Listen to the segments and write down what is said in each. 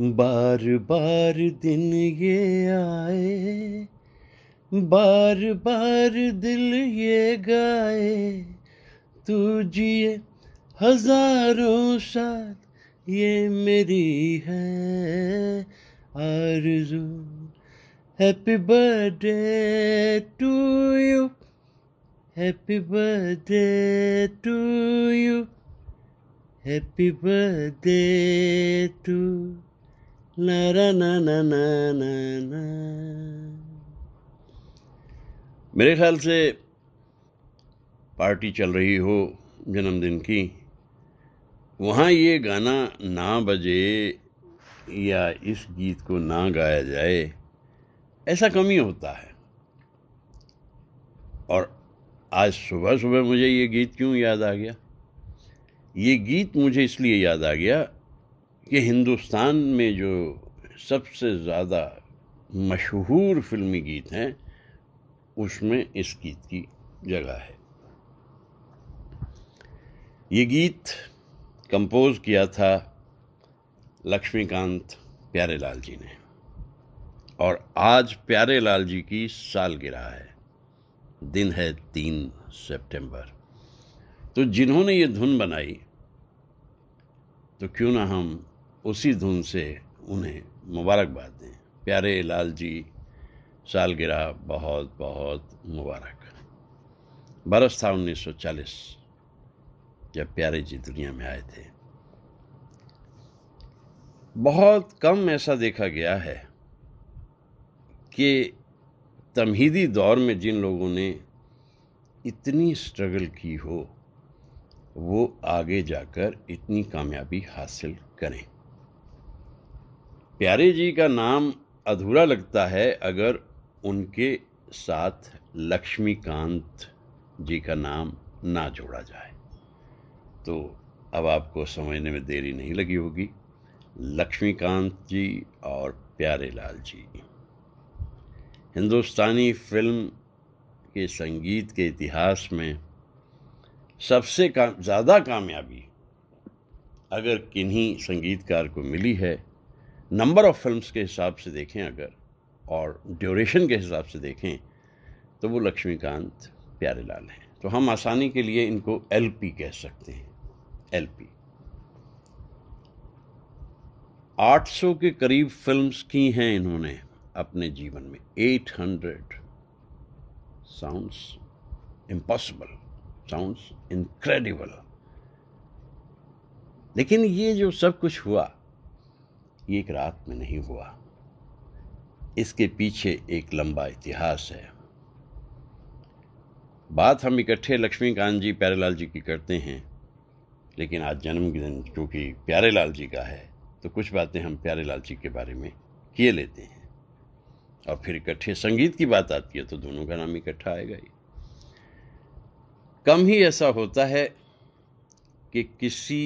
बार बार दिन ये आए बार बार दिल ये गाए तू जिए हजारों साल ये मेरी है आरज़ू happy birthday to you happy birthday to you happy birthday to न न मेरे ख्याल से पार्टी चल रही हो जन्मदिन की वहाँ ये गाना ना बजे या इस गीत को ना गाया जाए ऐसा कमी होता है और आज सुबह सुबह मुझे ये गीत क्यों याद आ गया ये गीत मुझे इसलिए याद आ गया कि हिंदुस्तान में जो सबसे ज़्यादा मशहूर फिल्मी गीत हैं उसमें इस गीत की जगह है ये गीत कंपोज किया था लक्ष्मीकांत प्यारेलाल जी ने और आज प्यारेलाल जी की सालगिरह है दिन है तीन सितंबर तो जिन्होंने ये धुन बनाई तो क्यों ना हम उसी धुन से उन्हें मुबारकबाद दें प्यारे लाल जी सालगिरह बहुत बहुत मुबारक बरस था 1940 जब प्यारे जी दुनिया में आए थे बहुत कम ऐसा देखा गया है कि तमहीदी दौर में जिन लोगों ने इतनी स्ट्रगल की हो वो आगे जाकर इतनी कामयाबी हासिल करें प्यारे जी का नाम अधूरा लगता है अगर उनके साथ लक्ष्मीकांत जी का नाम ना जोड़ा जाए तो अब आपको समझने में देरी नहीं लगी होगी लक्ष्मीकांत जी और प्यारे लाल जी हिंदुस्तानी फिल्म के संगीत के इतिहास में सबसे का, ज़्यादा कामयाबी अगर किन्हीं संगीतकार को मिली है नंबर ऑफ फिल्म्स के हिसाब से देखें अगर और ड्यूरेशन के हिसाब से देखें तो वो लक्ष्मीकांत प्यारेलाल हैं तो हम आसानी के लिए इनको पी कह सकते हैं आठ 800 के करीब फिल्म्स की हैं इन्होंने अपने जीवन में 800 साउंड्स इम्पॉसिबल साउंड्स इनक्रेडिबल लेकिन ये जो सब कुछ हुआ ये एक रात में नहीं हुआ इसके पीछे एक लंबा इतिहास है बात हम इकट्ठे लक्ष्मीकांत जी प्यारेलाल जी की करते हैं लेकिन आज जन्मदिन क्योंकि प्यारेलाल जी का है तो कुछ बातें हम प्यारेलाल जी के बारे में किए लेते हैं और फिर इकट्ठे संगीत की बात आती है तो दोनों का नाम इकट्ठा आएगा ही कम ही ऐसा होता है कि किसी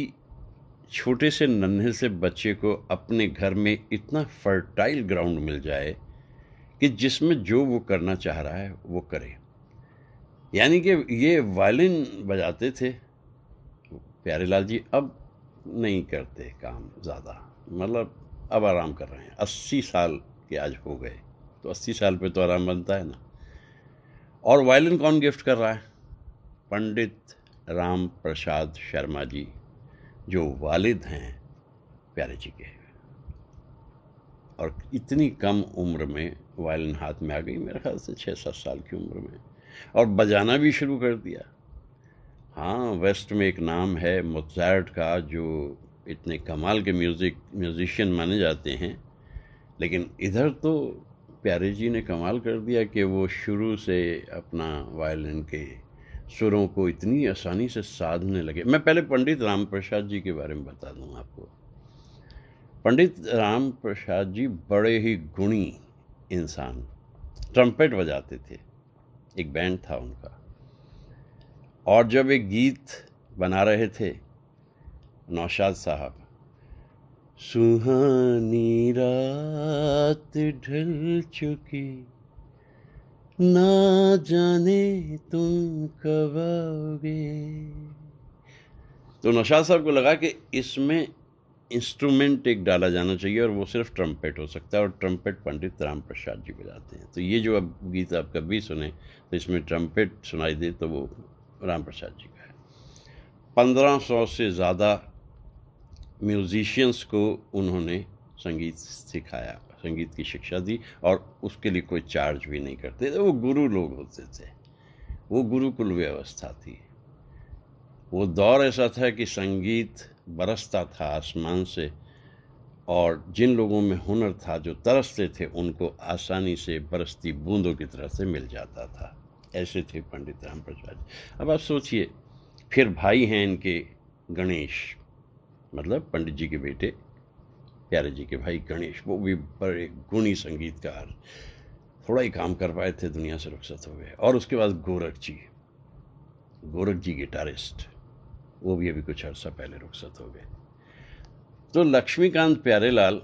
छोटे से नन्हे से बच्चे को अपने घर में इतना फर्टाइल ग्राउंड मिल जाए कि जिसमें जो वो करना चाह रहा है वो करे यानी कि ये वायलिन बजाते थे प्यारे लाल जी अब नहीं करते काम ज़्यादा मतलब अब आराम कर रहे हैं अस्सी साल के आज हो गए तो अस्सी साल पे तो आराम बनता है ना और वायलिन कौन गिफ्ट कर रहा है पंडित राम प्रसाद शर्मा जी जो वालिद हैं प्यारे जी के और इतनी कम उम्र में वायलिन हाथ में आ गई मेरे ख्याल से छः सात साल की उम्र में और बजाना भी शुरू कर दिया हाँ वेस्ट में एक नाम है मोजार्ट का जो इतने कमाल के म्यूज़िक म्यूज़िशियन माने जाते हैं लेकिन इधर तो प्यारे जी ने कमाल कर दिया कि वो शुरू से अपना वायलिन के सुरों को इतनी आसानी से साधने लगे मैं पहले पंडित राम प्रसाद जी के बारे में बता दूं आपको पंडित राम प्रसाद जी बड़े ही गुणी इंसान ट्रम्पेट बजाते थे एक बैंड था उनका और जब एक गीत बना रहे थे नौशाद साहब सुहानी रात ढल चुकी ना जाने तुम कब आओगे तो नशा साहब को लगा कि इसमें इंस्ट्रूमेंट एक डाला जाना चाहिए और वो सिर्फ ट्रम्पेट हो सकता है और ट्रम्पेट पंडित राम प्रसाद जी बजाते हैं तो ये जो अब गीत आप कभी सुने तो इसमें ट्रम्पेट सुनाई दे तो वो राम प्रसाद जी का है पंद्रह सौ से ज़्यादा म्यूजिशियंस को उन्होंने संगीत सिखाया संगीत की शिक्षा दी और उसके लिए कोई चार्ज भी नहीं करते थे वो गुरु लोग होते थे वो गुरुकुल व्यवस्था थी वो दौर ऐसा था कि संगीत बरसता था आसमान से और जिन लोगों में हुनर था जो तरसते थे उनको आसानी से बरसती बूंदों की तरह से मिल जाता था ऐसे थे पंडित राम प्रसाद अब आप सोचिए फिर भाई हैं इनके गणेश मतलब पंडित जी के बेटे प्यारे जी के भाई गणेश वो भी बड़े गुणी संगीतकार थोड़ा ही काम कर पाए थे दुनिया से रुखसत हो गए और उसके बाद गोरख जी गोरख जी गिटारिस्ट वो भी अभी कुछ अर्सा पहले रुखसत हो गए तो लक्ष्मीकांत प्यारेलाल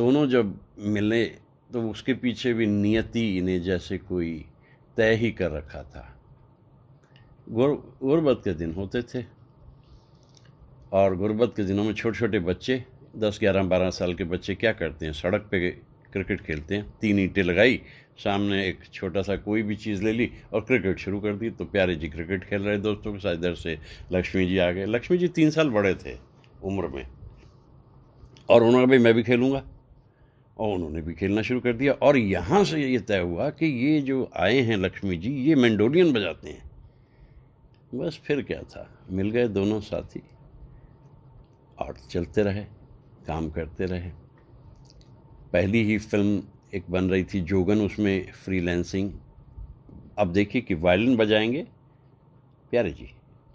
दोनों जब मिले तो उसके पीछे भी नियति इन्हें जैसे कोई तय ही कर रखा था गुर गुरबत के दिन होते थे और गुरबत के दिनों में छोटे छोटे बच्चे दस ग्यारह बारह साल के बच्चे क्या करते हैं सड़क पे क्रिकेट खेलते हैं तीन ईंटें लगाई सामने एक छोटा सा कोई भी चीज़ ले ली और क्रिकेट शुरू कर दी तो प्यारे जी क्रिकेट खेल रहे दोस्तों के साथ इधर से लक्ष्मी जी आ गए लक्ष्मी जी तीन साल बड़े थे उम्र में और उन्होंने भाई मैं भी खेलूँगा और उन्होंने भी खेलना शुरू कर दिया और यहाँ से ये तय हुआ कि ये जो आए हैं लक्ष्मी जी ये मैंडोलियन बजाते हैं बस फिर क्या था मिल गए दोनों साथी और चलते रहे काम करते रहे पहली ही फिल्म एक बन रही थी जोगन उसमें फ्रीलैंसिंग अब देखिए कि वायलिन बजाएंगे प्यारे जी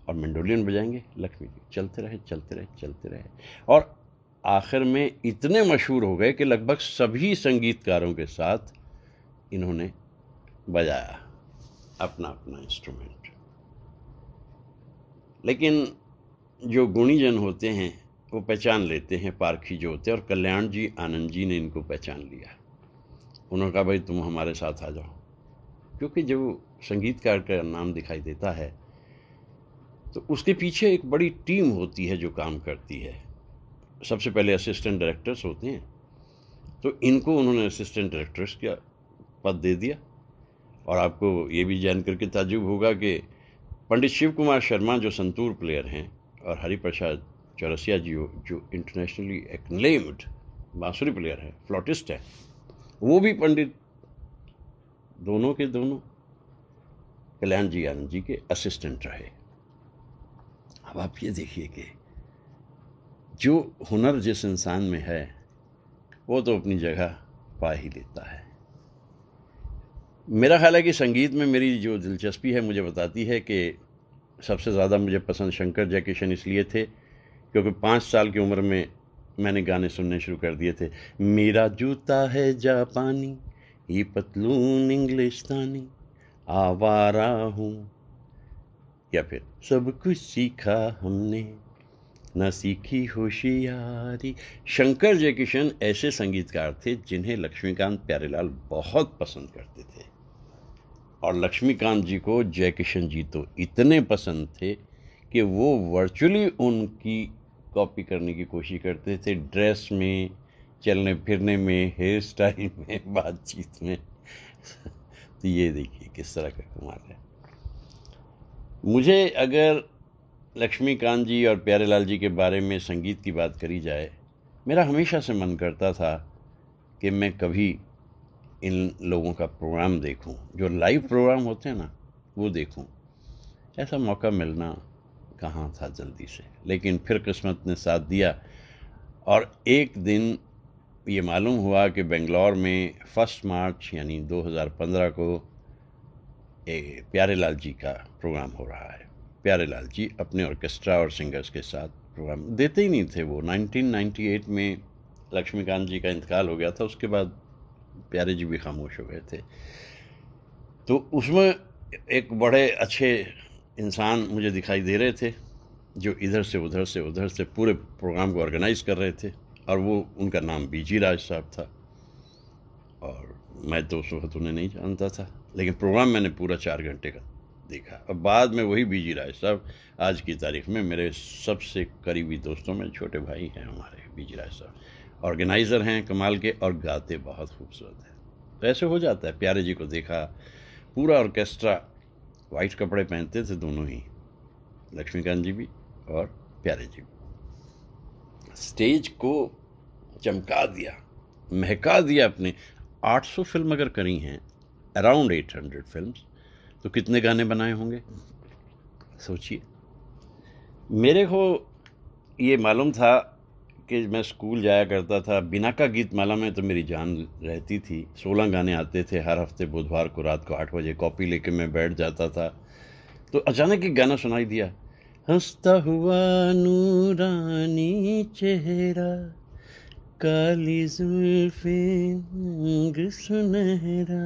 और मंडोलियन बजाएंगे लक्ष्मी जी चलते रहे चलते रहे चलते रहे और आखिर में इतने मशहूर हो गए कि लगभग सभी संगीतकारों के साथ इन्होंने बजाया अपना अपना इंस्ट्रूमेंट लेकिन जो गुणीजन होते हैं को पहचान लेते हैं पारखी जो होते हैं और कल्याण जी आनंद जी ने इनको पहचान लिया उन्होंने कहा भाई तुम हमारे साथ आ जाओ क्योंकि जब संगीतकार का नाम दिखाई देता है तो उसके पीछे एक बड़ी टीम होती है जो काम करती है सबसे पहले असिस्टेंट डायरेक्टर्स होते हैं तो इनको उन्होंने असिस्टेंट डायरेक्टर्स का पद दे दिया और आपको ये भी जान करके ताजुब होगा कि पंडित शिव कुमार शर्मा जो संतूर प्लेयर हैं और हरिप्रसाद चौरसिया जी जो इंटरनेशनली एक्लेम्ड बांसुरी प्लेयर है फ्लॉटिस्ट है वो भी पंडित दोनों के दोनों कल्याण जी आनंद जी के असिस्टेंट रहे अब आप ये देखिए कि जो हुनर जिस इंसान में है वो तो अपनी जगह पा ही लेता है मेरा ख्याल है कि संगीत में मेरी जो दिलचस्पी है मुझे बताती है कि सबसे ज़्यादा मुझे पसंद शंकर जयकिशन इसलिए थे क्योंकि पाँच साल की उम्र में मैंने गाने सुनने शुरू कर दिए थे मेरा जूता है जापानी ये पतलून इंग्लिस्तानी आवारा हूँ या फिर सब कुछ सीखा हमने न सीखी होशियारी शंकर जयकिशन ऐसे संगीतकार थे जिन्हें लक्ष्मीकांत प्यारेलाल बहुत पसंद करते थे और लक्ष्मीकांत जी को जयकिशन जी तो इतने पसंद थे कि वो वर्चुअली उनकी कॉपी करने की कोशिश करते थे ड्रेस में चलने फिरने में हेयर स्टाइल में बातचीत में तो ये देखिए किस तरह का कमाल है मुझे अगर लक्ष्मीकांत जी और प्यारेलाल जी के बारे में संगीत की बात करी जाए मेरा हमेशा से मन करता था कि मैं कभी इन लोगों का प्रोग्राम देखूं जो लाइव प्रोग्राम होते हैं ना वो देखूं ऐसा मौका मिलना कहाँ था जल्दी से लेकिन फिर किस्मत ने साथ दिया और एक दिन ये मालूम हुआ कि बेंगलोर में फर्स्ट मार्च यानी 2015 को ए, प्यारे लाल जी का प्रोग्राम हो रहा है प्यारे लाल जी अपने ऑर्केस्ट्रा और सिंगर्स के साथ प्रोग्राम देते ही नहीं थे वो 1998 में लक्ष्मीकांत जी का इंतकाल हो गया था उसके बाद प्यारे जी भी खामोश हो गए थे तो उसमें एक बड़े अच्छे इंसान मुझे दिखाई दे रहे थे जो इधर से उधर से उधर से पूरे प्रोग्राम को ऑर्गेनाइज कर रहे थे और वो उनका नाम बी राज साहब था और मैं तो उस वक्त उन्हें नहीं जानता था लेकिन प्रोग्राम मैंने पूरा चार घंटे का देखा और बाद में वही बीजी राज साहब आज की तारीख में मेरे सबसे करीबी दोस्तों में छोटे भाई हैं हमारे बीजी राज साहब ऑर्गेनाइज़र हैं कमाल के और गाते बहुत खूबसूरत हैं तो ऐसे हो जाता है प्यारे जी को देखा पूरा ऑर्केस्ट्रा वाइट कपड़े पहनते थे दोनों ही लक्ष्मीकांत जी भी और प्यारे जी भी स्टेज को चमका दिया महका दिया अपने 800 फिल्म अगर करी हैं अराउंड 800 फिल्म तो कितने गाने बनाए होंगे सोचिए मेरे को ये मालूम था कि मैं स्कूल जाया करता था बिना का गीत माला में तो मेरी जान रहती थी सोलह गाने आते थे हर हफ्ते बुधवार को रात को आठ बजे कॉपी लेके मैं बैठ जाता था तो अचानक एक गाना सुनाई दिया हंसता हुआ नूरानी चेहरा काली जुल्फे सुनहरा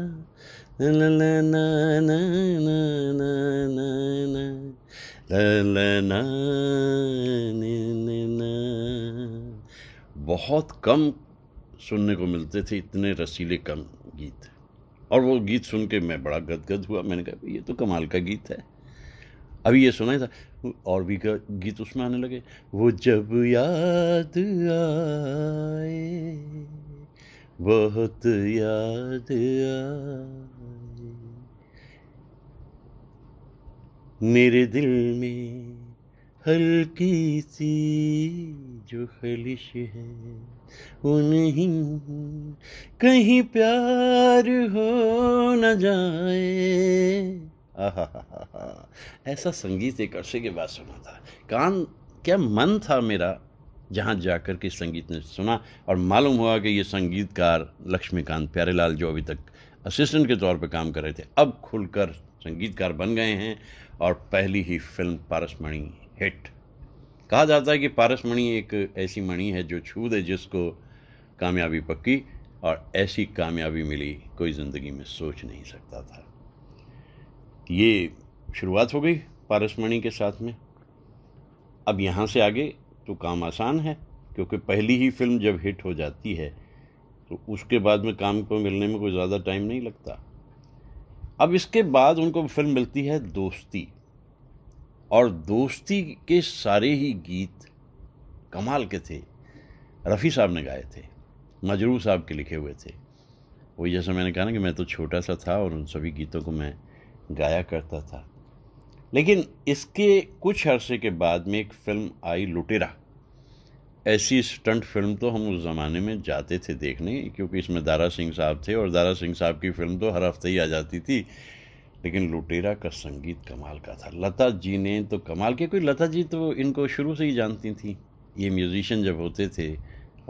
la बहुत कम सुनने को मिलते थे इतने रसीले कम गीत और वो गीत सुन के मैं बड़ा गदगद हुआ मैंने कहा ये तो कमाल का गीत है अभी ये सुना ही था और भी गीत उसमें आने लगे वो जब याद आए बहुत याद आए मेरे दिल में हल्की सी जो खलिश है वो नहीं कहीं प्यार हो न जाए आहा ऐसा संगीत एक अरसे के बाद सुना था कान क्या मन था मेरा जहाँ जाकर के संगीत ने सुना और मालूम हुआ कि ये संगीतकार लक्ष्मीकांत प्यारेलाल जो अभी तक असिस्टेंट के तौर पर काम कर रहे थे अब खुलकर संगीतकार बन गए हैं और पहली ही फिल्म पारसमणि हिट कहा जाता है कि पारस मणि एक ऐसी मणि है जो छू दे जिसको कामयाबी पक्की और ऐसी कामयाबी मिली कोई ज़िंदगी में सोच नहीं सकता था ये शुरुआत हो गई पारस मणि के साथ में अब यहाँ से आगे तो काम आसान है क्योंकि पहली ही फिल्म जब हिट हो जाती है तो उसके बाद में काम को मिलने में कोई ज़्यादा टाइम नहीं लगता अब इसके बाद उनको फिल्म मिलती है दोस्ती और दोस्ती के सारे ही गीत कमाल के थे रफ़ी साहब ने गाए थे मजरू साहब के लिखे हुए थे वो जैसा मैंने कहा ना कि मैं तो छोटा सा था और उन सभी गीतों को मैं गाया करता था लेकिन इसके कुछ अरसे के बाद में एक फ़िल्म आई लुटेरा ऐसी स्टंट फिल्म तो हम उस ज़माने में जाते थे देखने क्योंकि इसमें दारा सिंह साहब थे और दारा सिंह साहब की फ़िल्म तो हर हफ्ते ही आ जाती थी लेकिन लुटेरा का संगीत कमाल का था लता जी ने तो कमाल के कोई लता जी तो इनको शुरू से ही जानती थी ये म्यूज़िशियन जब होते थे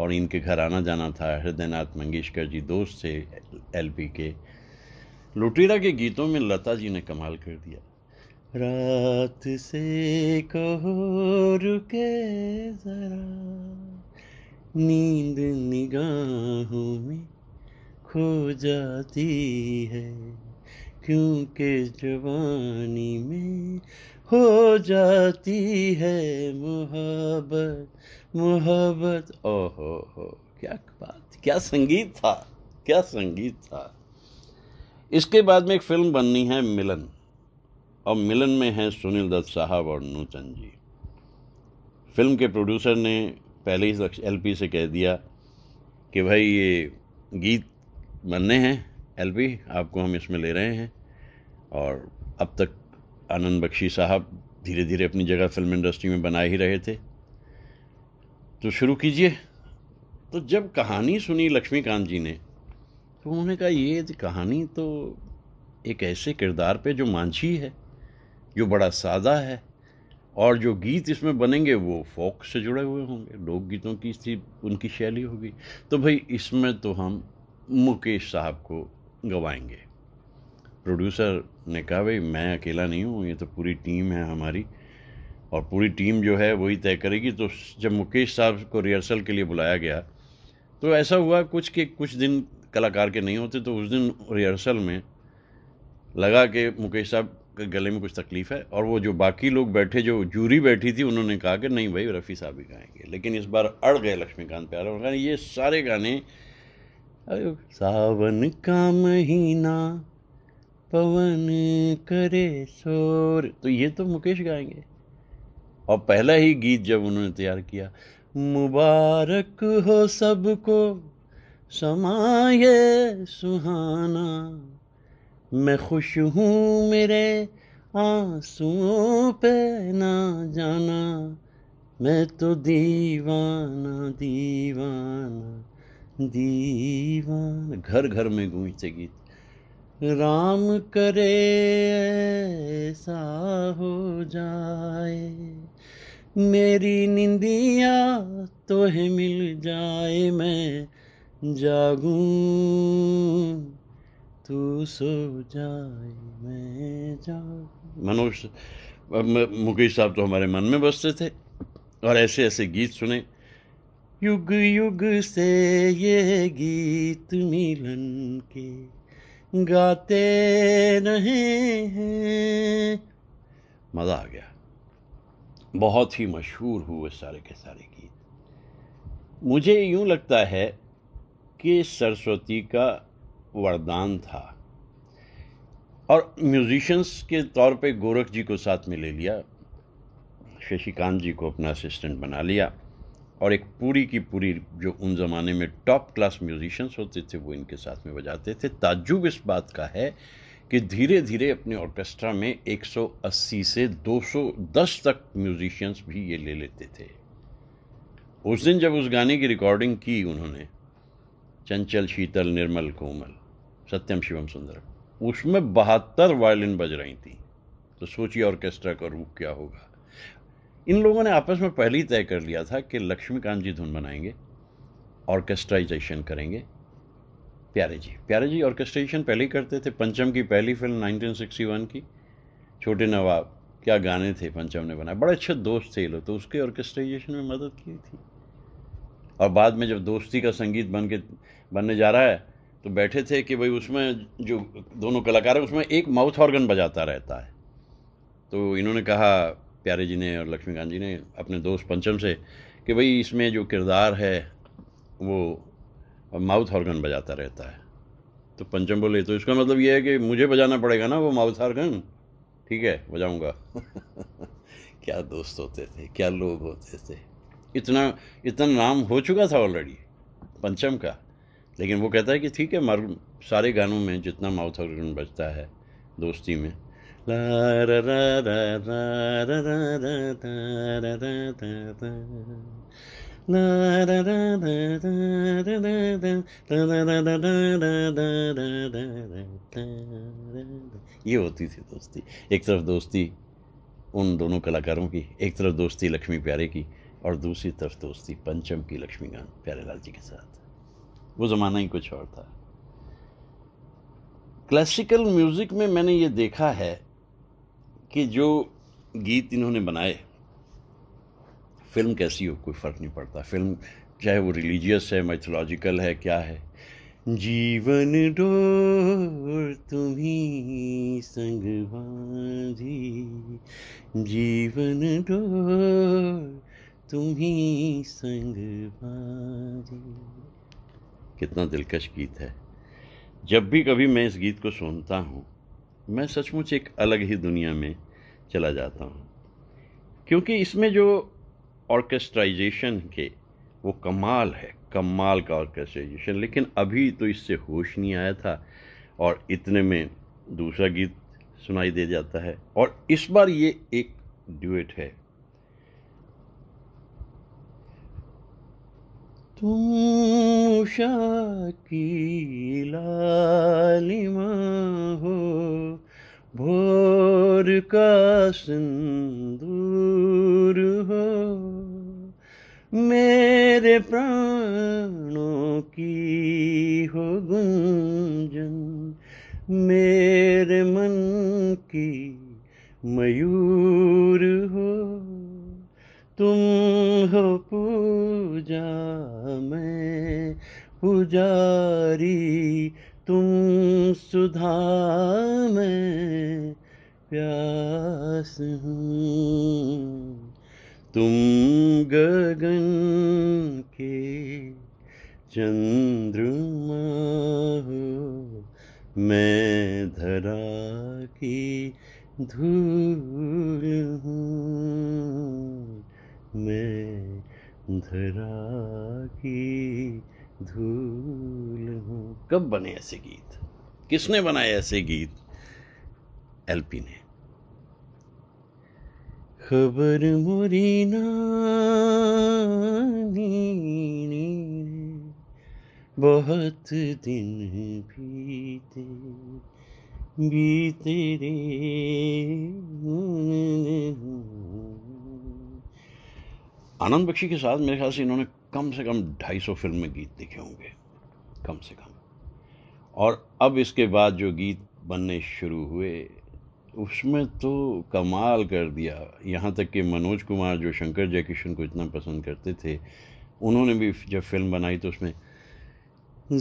और इनके घर आना जाना था हृदयनाथ मंगेशकर जी दोस्त थे पी के लुटेरा के गीतों में लता जी ने कमाल कर दिया रात से कहो रुके जरा नींद निगाहों में खो जाती है क्योंकि जवानी में हो जाती है मोहब्बत मोहब्बत ओहो हो क्या बात क्या संगीत था क्या संगीत था इसके बाद में एक फिल्म बननी है मिलन और मिलन में हैं सुनील दत्त साहब और नूतन जी फिल्म के प्रोड्यूसर ने पहले ही एलपी से कह दिया कि भाई ये गीत बनने हैं एलबी आपको हम इसमें ले रहे हैं और अब तक आनंद बख्शी साहब धीरे धीरे अपनी जगह फिल्म इंडस्ट्री में बना ही रहे थे तो शुरू कीजिए तो जब कहानी सुनी लक्ष्मीकांत जी ने तो उन्होंने कहा ये कहानी तो एक ऐसे किरदार पे जो मांझी है जो बड़ा सादा है और जो गीत इसमें बनेंगे वो फोक से जुड़े हुए होंगे लोकगीतों की थी उनकी शैली होगी तो भाई इसमें तो हम मुकेश साहब को गंवाएंगे प्रोड्यूसर ने कहा भाई मैं अकेला नहीं हूँ ये तो पूरी टीम है हमारी और पूरी टीम जो है वही तय करेगी तो जब मुकेश साहब को रिहर्सल के लिए बुलाया गया तो ऐसा हुआ कुछ के कुछ दिन कलाकार के नहीं होते तो उस दिन रिहर्सल में लगा कि मुकेश साहब के गले में कुछ तकलीफ़ है और वो जो बाकी लोग बैठे जो जूरी बैठी थी उन्होंने कहा कि नहीं भाई रफ़ी साहब ही गाएंगे लेकिन इस बार अड़ गए लक्ष्मीकांत प्यारा उन्होंने कहा ये सारे गाने सावन का महीना पवन करे शोर तो ये तो मुकेश गाएंगे और पहला ही गीत जब उन्होंने तैयार किया मुबारक हो सबको समाये सुहाना मैं खुश हूँ मेरे आंसुओं पे ना जाना मैं तो दीवाना दीवाना दीवान घर घर में गूंजते गीत राम करे ऐसा हो जाए मेरी निंदिया तो है मिल जाए मैं जागू तू सो जाए मैं जागूं मनोज मुकेश साहब तो हमारे मन में बसते थे और ऐसे ऐसे गीत सुने युग युग से ये गीत मिलन के गाते रहे हैं मज़ा आ गया बहुत ही मशहूर हुए सारे के सारे गीत मुझे यूं लगता है कि सरस्वती का वरदान था और म्यूजिशंस के तौर पे गोरख जी को साथ में ले लिया शशिकांत जी को अपना असिस्टेंट बना लिया और एक पूरी की पूरी जो उन ज़माने में टॉप क्लास म्यूजिशंस होते थे वो इनके साथ में बजाते थे ताज्जुब इस बात का है कि धीरे धीरे अपने ऑर्केस्ट्रा में 180 से 210 तक म्यूजिशियंस भी ये ले लेते थे उस दिन जब उस गाने की रिकॉर्डिंग की उन्होंने चंचल शीतल निर्मल कोमल सत्यम शिवम सुंदर उसमें बहत्तर वायलिन बज रही थी तो सोचिए ऑर्केस्ट्रा का रूप क्या होगा इन लोगों ने आपस में पहले ही तय कर लिया था कि लक्ष्मीकांत जी धुन बनाएंगे ऑर्केस्ट्राइजेशन करेंगे प्यारे जी प्यारे जी ऑर्केस्ट्रेशन पहले ही करते थे पंचम की पहली फिल्म 1961 की छोटे नवाब क्या गाने थे पंचम ने बनाए बड़े अच्छे दोस्त थे ये लोग तो उसके ऑर्केस्ट्राइजेशन में मदद की थी और बाद में जब दोस्ती का संगीत बन के बनने जा रहा है तो बैठे थे कि भाई उसमें जो दोनों कलाकार हैं उसमें एक माउथ ऑर्गन बजाता रहता है तो इन्होंने कहा प्यारे जी ने और लक्ष्मीकांत जी ने अपने दोस्त पंचम से कि भाई इसमें जो किरदार है वो माउथ ऑर्गन बजाता रहता है तो पंचम बोले तो इसका मतलब ये है कि मुझे बजाना पड़ेगा ना वो माउथ ऑर्गन ठीक है बजाऊंगा क्या दोस्त होते थे क्या लोग होते थे इतना इतना नाम हो चुका था ऑलरेडी पंचम का लेकिन वो कहता है कि ठीक है मर सारे गानों में जितना माउथ ऑर्गन बजता है दोस्ती में ये होती थी दोस्ती एक तरफ दोस्ती उन दोनों कलाकारों की एक तरफ दोस्ती लक्ष्मी प्यारे की और दूसरी तरफ दोस्ती पंचम की लक्ष्मीकांत प्यारेलाल जी के साथ वो ज़माना ही कुछ और था क्लासिकल म्यूज़िक में मैंने ये देखा है कि जो गीत इन्होंने बनाए फिल्म कैसी हो कोई फ़र्क नहीं पड़ता फिल्म चाहे वो रिलीजियस है मैथोलॉजिकल है क्या है जीवन डो तुम्ही संग बांधी जीवन डो तुम्ही संग बांधी कितना दिलकश गीत है जब भी कभी मैं इस गीत को सुनता हूँ मैं सचमुच एक अलग ही दुनिया में चला जाता हूँ क्योंकि इसमें जो ऑर्केस्ट्राइजेशन के वो कमाल है कमाल का ऑर्केस्ट्राइजेशन लेकिन अभी तो इससे होश नहीं आया था और इतने में दूसरा गीत सुनाई दे जाता है और इस बार ये एक ड्यूएट है तुम लालिमा हो भोर का सिंदूर हो मेरे प्राणों की हो गुंजन मेरे मन की मयूर हो तुम हो पूजा मैं पुजारी तुम सुधा मैं प्यास तुम गगन के चंद्रमा हो मैं धरा की धूल हूँ मैं धरा की धूल हूँ कब बने ऐसे गीत किसने बनाए ऐसे गीत एलपी ने खबर मोरी नी बहुत दिन बीते बीते रे आनंद बख्शी के साथ मेरे ख्याल से इन्होंने कम से कम ढाई सौ फिल्म में गीत लिखे होंगे कम से कम और अब इसके बाद जो गीत बनने शुरू हुए उसमें तो कमाल कर दिया यहाँ तक कि मनोज कुमार जो शंकर जयकिशन को इतना पसंद करते थे उन्होंने भी जब फिल्म बनाई तो उसमें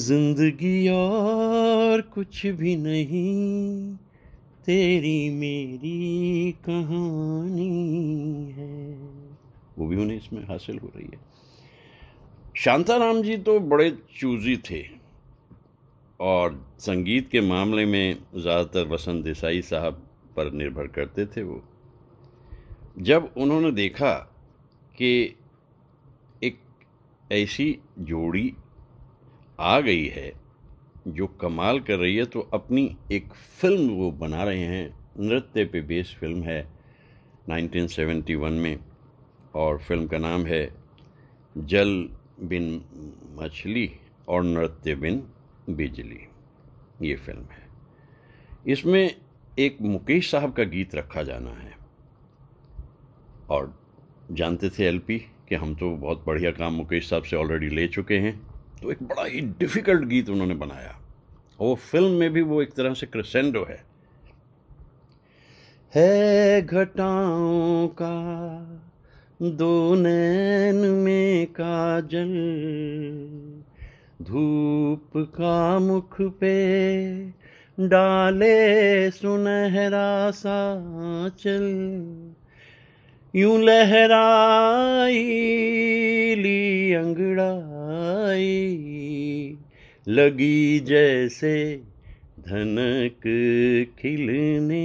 जिंदगी और कुछ भी नहीं तेरी मेरी कहानी है वो भी उन्हें इसमें हासिल हो रही है शांताराम जी तो बड़े चूजी थे और संगीत के मामले में ज़्यादातर वसंत देसाई साहब पर निर्भर करते थे वो जब उन्होंने देखा कि एक ऐसी जोड़ी आ गई है जो कमाल कर रही है तो अपनी एक फ़िल्म वो बना रहे हैं नृत्य पे बेस फिल्म है 1971 में और फिल्म का नाम है जल बिन मछली और नृत्य बिन बिजली ये फिल्म है इसमें एक मुकेश साहब का गीत रखा जाना है और जानते थे एलपी कि हम तो बहुत बढ़िया काम मुकेश साहब से ऑलरेडी ले चुके हैं तो एक बड़ा ही डिफ़िकल्ट गीत उन्होंने बनाया और वो फिल्म में भी वो एक तरह से क्रिसेंडो है है घटाओं का दो नैन में काजल धूप का मुख पे डाले सुनहरा साचल यूं लहराई ली अंगड़ाई लगी जैसे धनक खिलने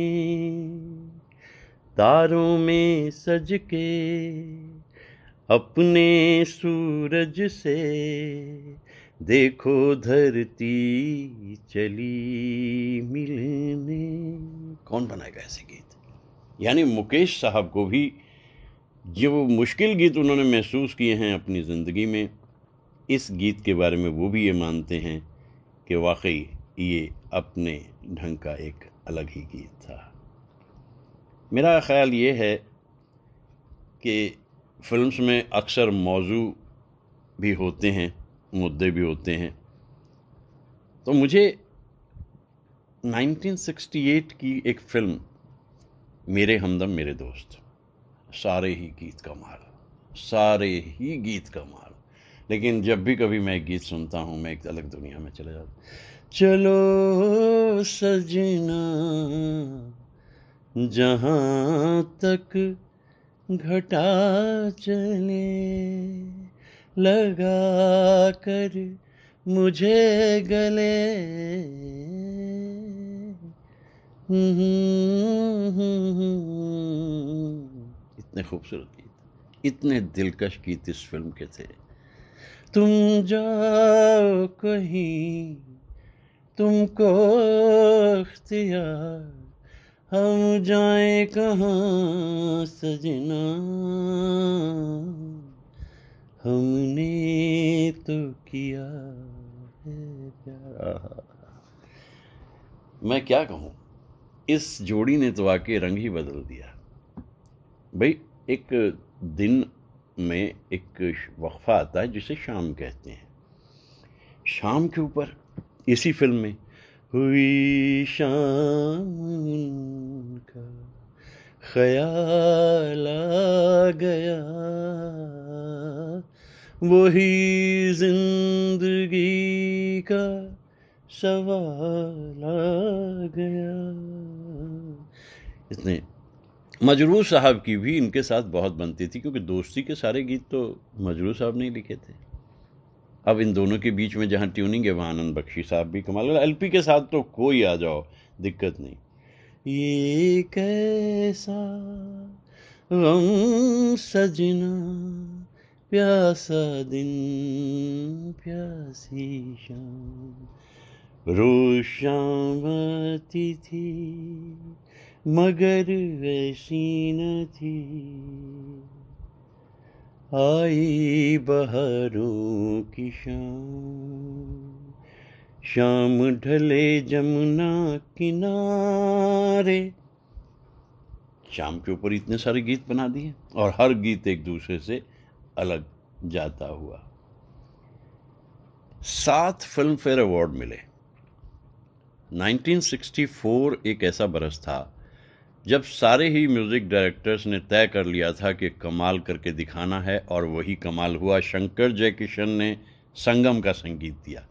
तारों में सज के अपने सूरज से देखो धरती चली मिलने कौन बनाएगा ऐसे गीत यानी मुकेश साहब को भी जो मुश्किल गीत उन्होंने महसूस किए हैं अपनी ज़िंदगी में इस गीत के बारे में वो भी ये मानते हैं कि वाकई ये अपने ढंग का एक अलग ही गीत था मेरा ख्याल ये है कि फ़िल्म्स में अक्सर मौजू भी होते हैं मुद्दे भी होते हैं तो मुझे 1968 की एक फ़िल्म मेरे हमदम मेरे दोस्त सारे ही गीत का माल सारे ही गीत का माल लेकिन जब भी कभी मैं गीत सुनता हूँ मैं एक अलग दुनिया में चले जाता चलो सजना जहाँ तक घटा चले लगा कर मुझे गले इतने खूबसूरत गीत इतने दिलकश गीत इस फिल्म के थे तुम जाओ कहीं तुमको अख्तियार हम जाए कहाँ सजना हमने तो किया है प्यार मैं क्या कहूँ इस जोड़ी ने तो आके रंग ही बदल दिया भाई एक दिन में एक वक्फा आता है जिसे शाम कहते हैं शाम के ऊपर इसी फिल्म में हुई शान का ख्याल आ गया वही जिंदगी का सवाल आ गया इतने मजरू साहब की भी इनके साथ बहुत बनती थी क्योंकि दोस्ती के सारे गीत तो मजरू साहब ने लिखे थे अब इन दोनों के बीच में जहाँ ट्यूनिंग है वहाँ आनंद बख्शी साहब भी कमाल एल पी के साथ तो कोई आ जाओ दिक्कत नहीं ये कैसा गम सजना प्यासा दिन प्यासी शाम रोशामती शाम थी मगर वैसी न थी आई बहरों की शाम शाम ढले जमुना किनारे शाम के ऊपर इतने सारे गीत बना दिए और हर गीत एक दूसरे से अलग जाता हुआ सात फिल्म फेयर अवार्ड मिले 1964 एक ऐसा बरस था जब सारे ही म्यूज़िक डायरेक्टर्स ने तय कर लिया था कि कमाल करके दिखाना है और वही कमाल हुआ शंकर जयकिशन ने संगम का संगीत दिया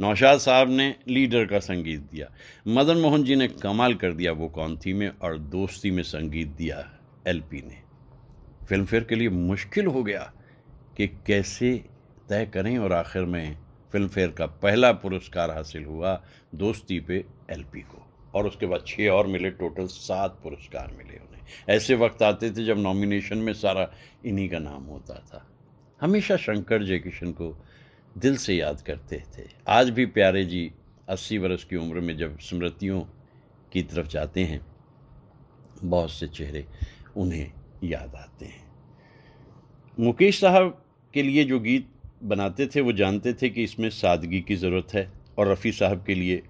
नौशाद साहब ने लीडर का संगीत दिया मदन मोहन जी ने कमाल कर दिया वो कौन थी में और दोस्ती में संगीत दिया एलपी ने फिल्म फेयर के लिए मुश्किल हो गया कि कैसे तय करें और आखिर में फिल्म फेयर का पहला पुरस्कार हासिल हुआ दोस्ती पे एलपी को और उसके बाद छः और मिले टोटल सात पुरस्कार मिले उन्हें ऐसे वक्त आते थे जब नॉमिनेशन में सारा इन्हीं का नाम होता था हमेशा शंकर जय किशन को दिल से याद करते थे आज भी प्यारे जी अस्सी वर्ष की उम्र में जब स्मृतियों की तरफ जाते हैं बहुत से चेहरे उन्हें याद आते हैं मुकेश साहब के लिए जो गीत बनाते थे वो जानते थे कि इसमें सादगी की ज़रूरत है और रफ़ी साहब के लिए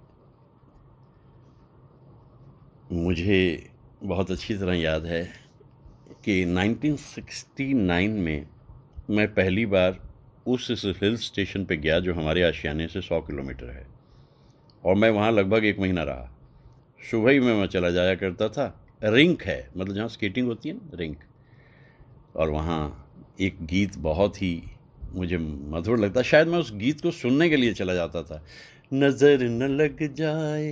मुझे बहुत अच्छी तरह याद है कि 1969 में मैं पहली बार उस हिल स्टेशन पे गया जो हमारे आशियाने से 100 किलोमीटर है और मैं वहाँ लगभग एक महीना रहा सुबह ही में मैं चला जाया करता था रिंक है मतलब जहाँ स्केटिंग होती है ना रिंक और वहाँ एक गीत बहुत ही मुझे मधुर लगता शायद मैं उस गीत को सुनने के लिए चला जाता था नज़र न लग जाए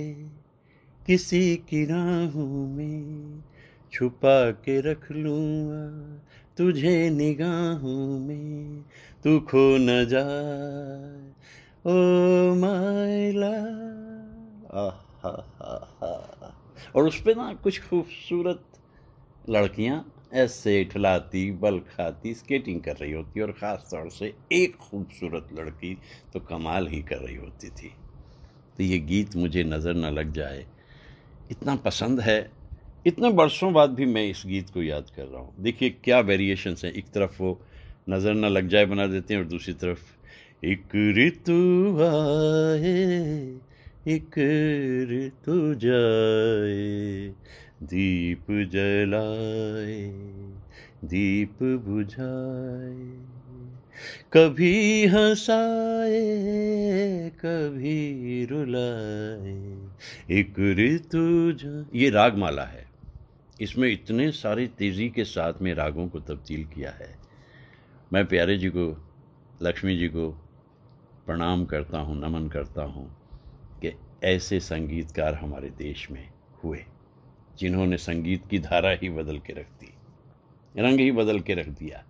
किसी की राहों में छुपा के रख लूँगा तुझे निगाहों में तू खो न जाए ओ माइला और उस पर ना कुछ खूबसूरत लड़कियाँ ऐसे ठलाती बल खाती स्केटिंग कर रही होती और ख़ास तौर से एक खूबसूरत लड़की तो कमाल ही कर रही होती थी तो ये गीत मुझे नज़र न लग जाए इतना पसंद है इतने बरसों बाद भी मैं इस गीत को याद कर रहा हूँ देखिए क्या वेरिएशंस हैं एक तरफ वो नज़र ना लग जाए बना देते हैं और दूसरी तरफ एक ऋतु आए एक ऋतु जाए दीप जलाए दीप बुझाए कभी हंसाए कभी रुलाए एक ऋतु ये राग माला है इसमें इतने सारे तेज़ी के साथ में रागों को तब्दील किया है मैं प्यारे जी को लक्ष्मी जी को प्रणाम करता हूँ नमन करता हूँ कि ऐसे संगीतकार हमारे देश में हुए जिन्होंने संगीत की धारा ही बदल के रख दी रंग ही बदल के रख दिया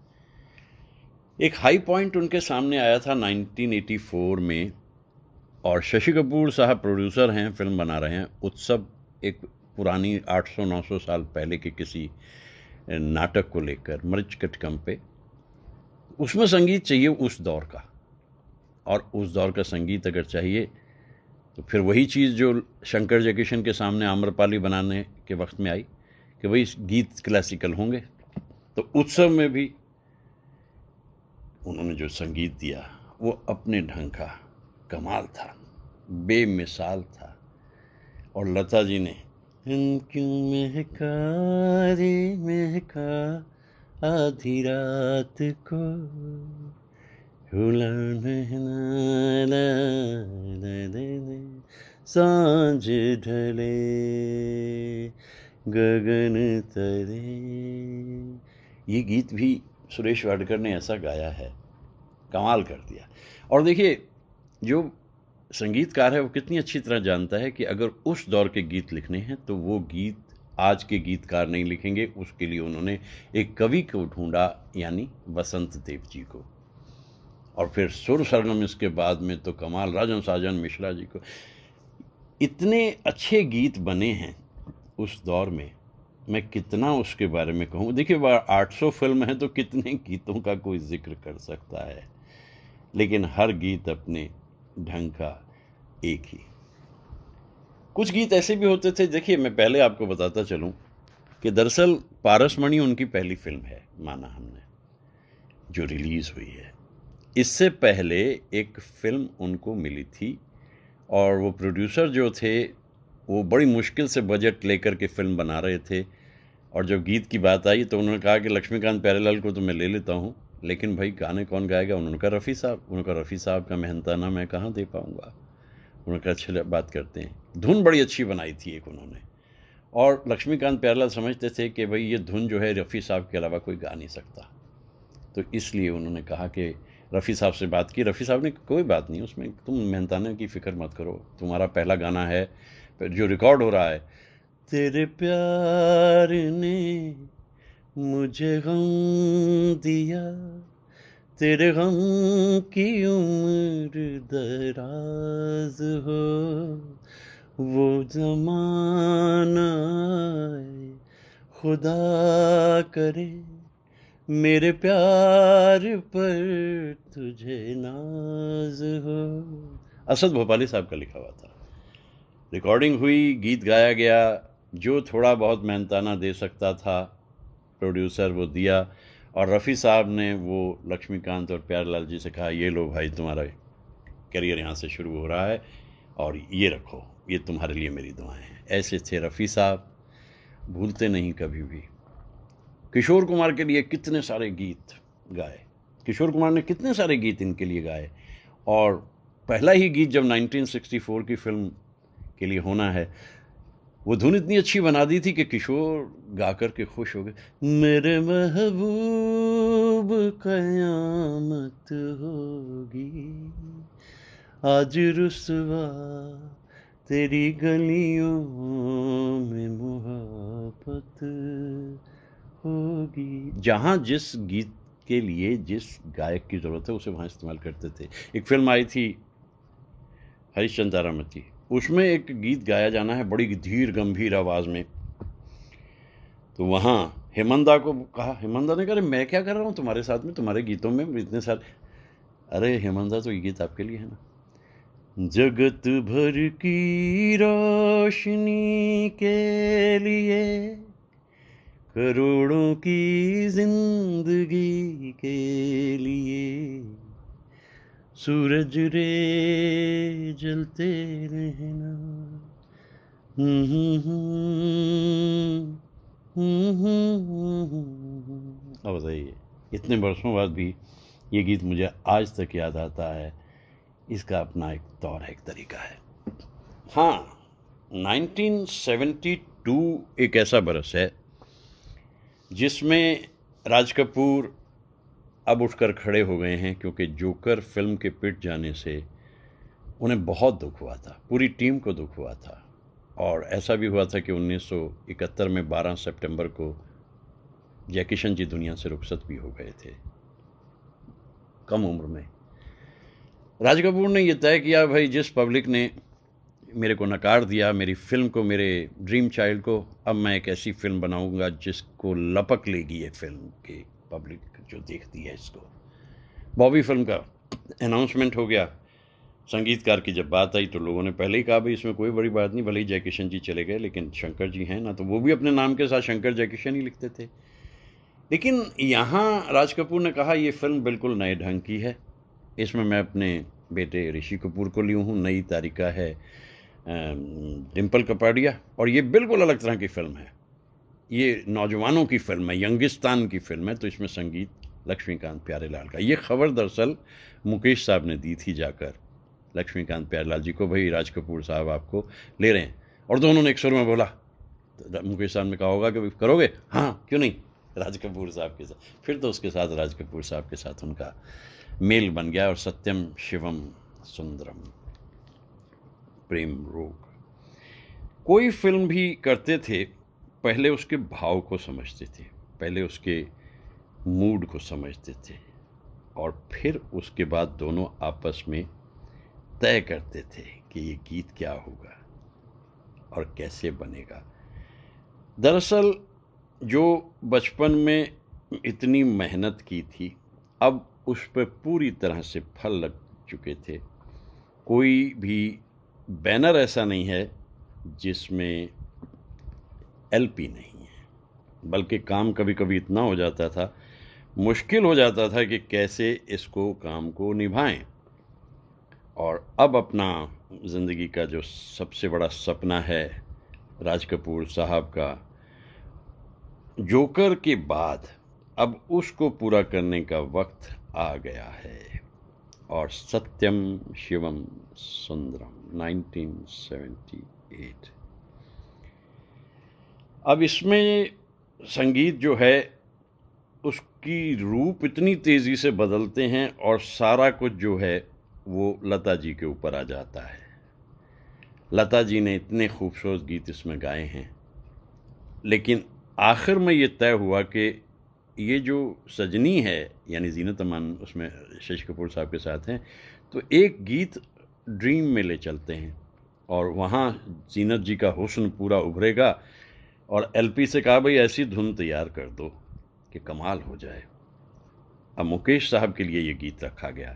एक हाई पॉइंट उनके सामने आया था 1984 में और शशि कपूर साहब प्रोड्यूसर हैं फिल्म बना रहे हैं उत्सव एक पुरानी 800-900 साल पहले के किसी नाटक को लेकर मर्च कटकम पे उसमें संगीत चाहिए उस दौर का और उस दौर का संगीत अगर चाहिए तो फिर वही चीज़ जो शंकर जयकिशन के सामने आम्रपाली बनाने के वक्त में आई कि भाई गीत क्लासिकल होंगे तो उत्सव में भी उन्होंने जो संगीत दिया वो अपने ढंग का कमाल था बेमिसाल था और लता जी ने क्यों महका रे महका आधी रात को साँझ ढले गगन तरे ये गीत भी सुरेश वाडकर ने ऐसा गाया है कमाल कर दिया और देखिए जो संगीतकार है वो कितनी अच्छी तरह जानता है कि अगर उस दौर के गीत लिखने हैं तो वो गीत आज के गीतकार नहीं लिखेंगे उसके लिए उन्होंने एक कवि को ढूंढा यानी वसंत देव जी को और फिर सुर सरनम इसके बाद में तो कमाल राजन साजन मिश्रा जी को इतने अच्छे गीत बने हैं उस दौर में मैं कितना उसके बारे में कहूँ देखिए 800 फिल्म है तो कितने गीतों का कोई जिक्र कर सकता है लेकिन हर गीत अपने ढंग का एक ही कुछ गीत ऐसे भी होते थे देखिए मैं पहले आपको बताता चलूं कि दरअसल पारसमणि उनकी पहली फिल्म है माना हमने जो रिलीज़ हुई है इससे पहले एक फिल्म उनको मिली थी और वो प्रोड्यूसर जो थे वो बड़ी मुश्किल से बजट लेकर के फिल्म बना रहे थे और जब गीत की बात आई तो उन्होंने कहा कि लक्ष्मीकांत प्यारेलाल को तो मैं ले लेता हूँ लेकिन भाई गाने कौन गाएगा उन्होंने कहा रफ़ी साहब उन्होंने कहा रफ़ी साहब का मेहनताना मैं कहाँ दे पाऊँगा उन्होंने कहा अच्छे बात करते हैं धुन बड़ी अच्छी बनाई थी एक उन्होंने और लक्ष्मीकांत प्यारलाल समझते थे कि भाई ये धुन जो है रफ़ी साहब के अलावा कोई गा नहीं सकता तो इसलिए उन्होंने कहा कि रफ़ी साहब से बात की रफ़ी साहब ने कोई बात नहीं उसमें तुम मेहनताना की फ़िक्र मत करो तुम्हारा पहला गाना है जो रिकॉर्ड हो रहा है तेरे प्यार ने मुझे गम दिया तेरे गम की उम्र दराज हो वो जमाना खुदा करे मेरे प्यार पर तुझे नाज हो असद भोपाली साहब का लिखा हुआ था रिकॉर्डिंग हुई गीत गाया गया जो थोड़ा बहुत मेहनताना दे सकता था प्रोड्यूसर वो दिया और रफ़ी साहब ने वो लक्ष्मीकांत और प्यारलाल जी से कहा ये लो भाई तुम्हारा करियर यहाँ से शुरू हो रहा है और ये रखो ये तुम्हारे लिए मेरी दुआएं हैं ऐसे थे रफ़ी साहब भूलते नहीं कभी भी किशोर कुमार के लिए कितने सारे गीत गाए किशोर कुमार ने कितने सारे गीत इनके लिए गाए और पहला ही गीत जब 1964 की फिल्म के लिए होना है वो धुन इतनी अच्छी बना दी थी कि किशोर गा करके खुश हो गए मेरे महबूब कयामत होगी आज रुसवा तेरी गलियों में मुहब्बत होगी जहाँ जिस गीत के लिए जिस गायक की ज़रूरत है उसे वहाँ इस्तेमाल करते थे एक फिल्म आई थी हरिश्चंद्रारामती उसमें एक गीत गाया जाना है बड़ी धीर गंभीर आवाज़ में तो वहाँ हेमंदा को कहा हेमंदा ने कहा मैं क्या कर रहा हूँ तुम्हारे साथ में तुम्हारे गीतों में इतने सारे अरे हेमंदा तो ये गीत आपके लिए है ना जगत भर की रोशनी के लिए करोड़ों की जिंदगी के लिए सूरज रे जलते रहना हम्म, हम्म, हम्म, अब बताइए इतने वर्षों बाद भी ये गीत मुझे आज तक याद आता है इसका अपना एक दौर है एक तरीका है हाँ 1972 एक ऐसा बरस है जिसमें राज कपूर अब उठकर खड़े हो गए हैं क्योंकि जोकर फिल्म के पिट जाने से उन्हें बहुत दुख हुआ था पूरी टीम को दुख हुआ था और ऐसा भी हुआ था कि 1971 में 12 सितंबर को जयकिशन जी दुनिया से रुखसत भी हो गए थे कम उम्र में राज कपूर ने यह तय किया भाई जिस पब्लिक ने मेरे को नकार दिया मेरी फिल्म को मेरे ड्रीम चाइल्ड को अब मैं एक ऐसी फिल्म बनाऊंगा जिसको लपक लेगी ये फिल्म के पब्लिक जो देखती है इसको बॉबी फिल्म का अनाउंसमेंट हो गया संगीतकार की जब बात आई तो लोगों ने पहले ही कहा भाई इसमें कोई बड़ी बात नहीं भले ही जयकिशन जी चले गए लेकिन शंकर जी हैं ना तो वो भी अपने नाम के साथ शंकर जयकिशन ही लिखते थे लेकिन यहाँ राज कपूर ने कहा ये फिल्म बिल्कुल नए ढंग की है इसमें मैं अपने बेटे ऋषि कपूर को ली हूँ नई तारिका है डिम्पल कपाड़िया और ये बिल्कुल अलग तरह की फिल्म है ये नौजवानों की फिल्म है यंगिस्तान की फिल्म है तो इसमें संगीत लक्ष्मीकांत प्यारेलाल का ये खबर दरअसल मुकेश साहब ने दी थी जाकर लक्ष्मीकांत प्यारेलाल जी को भाई राज कपूर साहब आपको ले रहे हैं और दोनों ने एक सुर में बोला तो मुकेश साहब ने कहा होगा कि करोगे हाँ क्यों नहीं राज कपूर साहब के साथ फिर तो उसके साथ राज कपूर साहब के साथ उनका मेल बन गया और सत्यम शिवम सुंदरम प्रेम रोग कोई फिल्म भी करते थे पहले उसके भाव को समझते थे पहले उसके मूड को समझते थे और फिर उसके बाद दोनों आपस में तय करते थे कि ये गीत क्या होगा और कैसे बनेगा दरअसल जो बचपन में इतनी मेहनत की थी अब उस पर पूरी तरह से फल लग चुके थे कोई भी बैनर ऐसा नहीं है जिसमें एल पी नहीं है बल्कि काम कभी कभी इतना हो जाता था मुश्किल हो जाता था कि कैसे इसको काम को निभाएं और अब अपना ज़िंदगी का जो सबसे बड़ा सपना है राज कपूर साहब का जोकर के बाद अब उसको पूरा करने का वक्त आ गया है और सत्यम शिवम सुंदरम 1978 अब इसमें संगीत जो है उसकी रूप इतनी तेज़ी से बदलते हैं और सारा कुछ जो है वो लता जी के ऊपर आ जाता है लता जी ने इतने खूबसूरत गीत इसमें गाए हैं लेकिन आखिर में ये तय हुआ कि ये जो सजनी है यानी जीनत अमान उसमें शशि कपूर साहब के साथ हैं तो एक गीत ड्रीम में ले चलते हैं और वहाँ जीनत जी का हुस्न पूरा उभरेगा और एलपी से कहा भाई ऐसी धुन तैयार कर दो कि कमाल हो जाए अब मुकेश साहब के लिए ये गीत रखा गया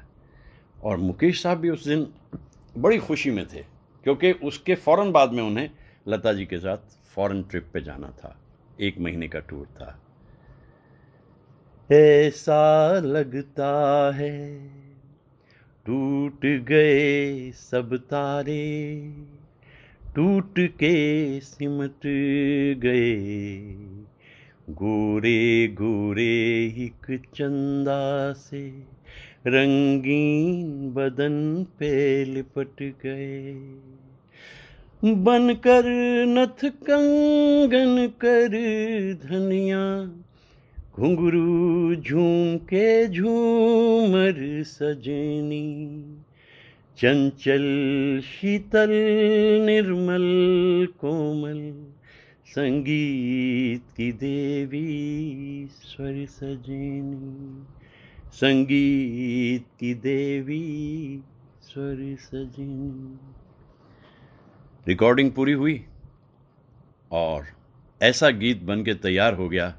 और मुकेश साहब भी उस दिन बड़ी खुशी में थे क्योंकि उसके फ़ौर बाद में उन्हें लता जी के साथ फ़ॉरन ट्रिप पे जाना था एक महीने का टूर था ऐसा लगता है टूट गए सब तारे टूट के सिमट गए गोरे गोरे एक चंदा से रंगीन बदन पे लिपट गए बनकर नथ कंगन कर धनिया घुंगरू झूम के झूमर सजनी चंचल शीतल निर्मल कोमल संगीत की देवी स्वर सजनी संगीत की देवी स्वर सजनी रिकॉर्डिंग पूरी हुई और ऐसा गीत बन के तैयार हो गया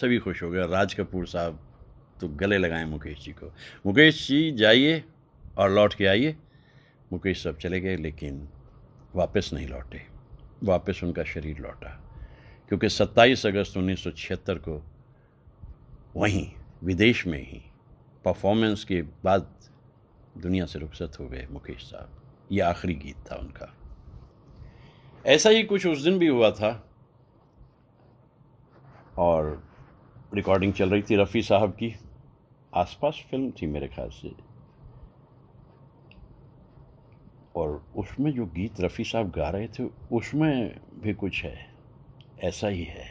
सभी खुश हो गया राज कपूर साहब तो गले लगाएं मुकेश जी को मुकेश जी जाइए और लौट के आइए मुकेश सब चले गए लेकिन वापस नहीं लौटे वापस उनका शरीर लौटा क्योंकि 27 अगस्त 1976 को वहीं विदेश में ही परफॉर्मेंस के बाद दुनिया से रुखसत हो गए मुकेश साहब ये आखिरी गीत था उनका ऐसा ही कुछ उस दिन भी हुआ था और रिकॉर्डिंग चल रही थी रफ़ी साहब की आसपास फिल्म थी मेरे ख्याल से और उसमें जो गीत रफ़ी साहब गा रहे थे उसमें भी कुछ है ऐसा ही है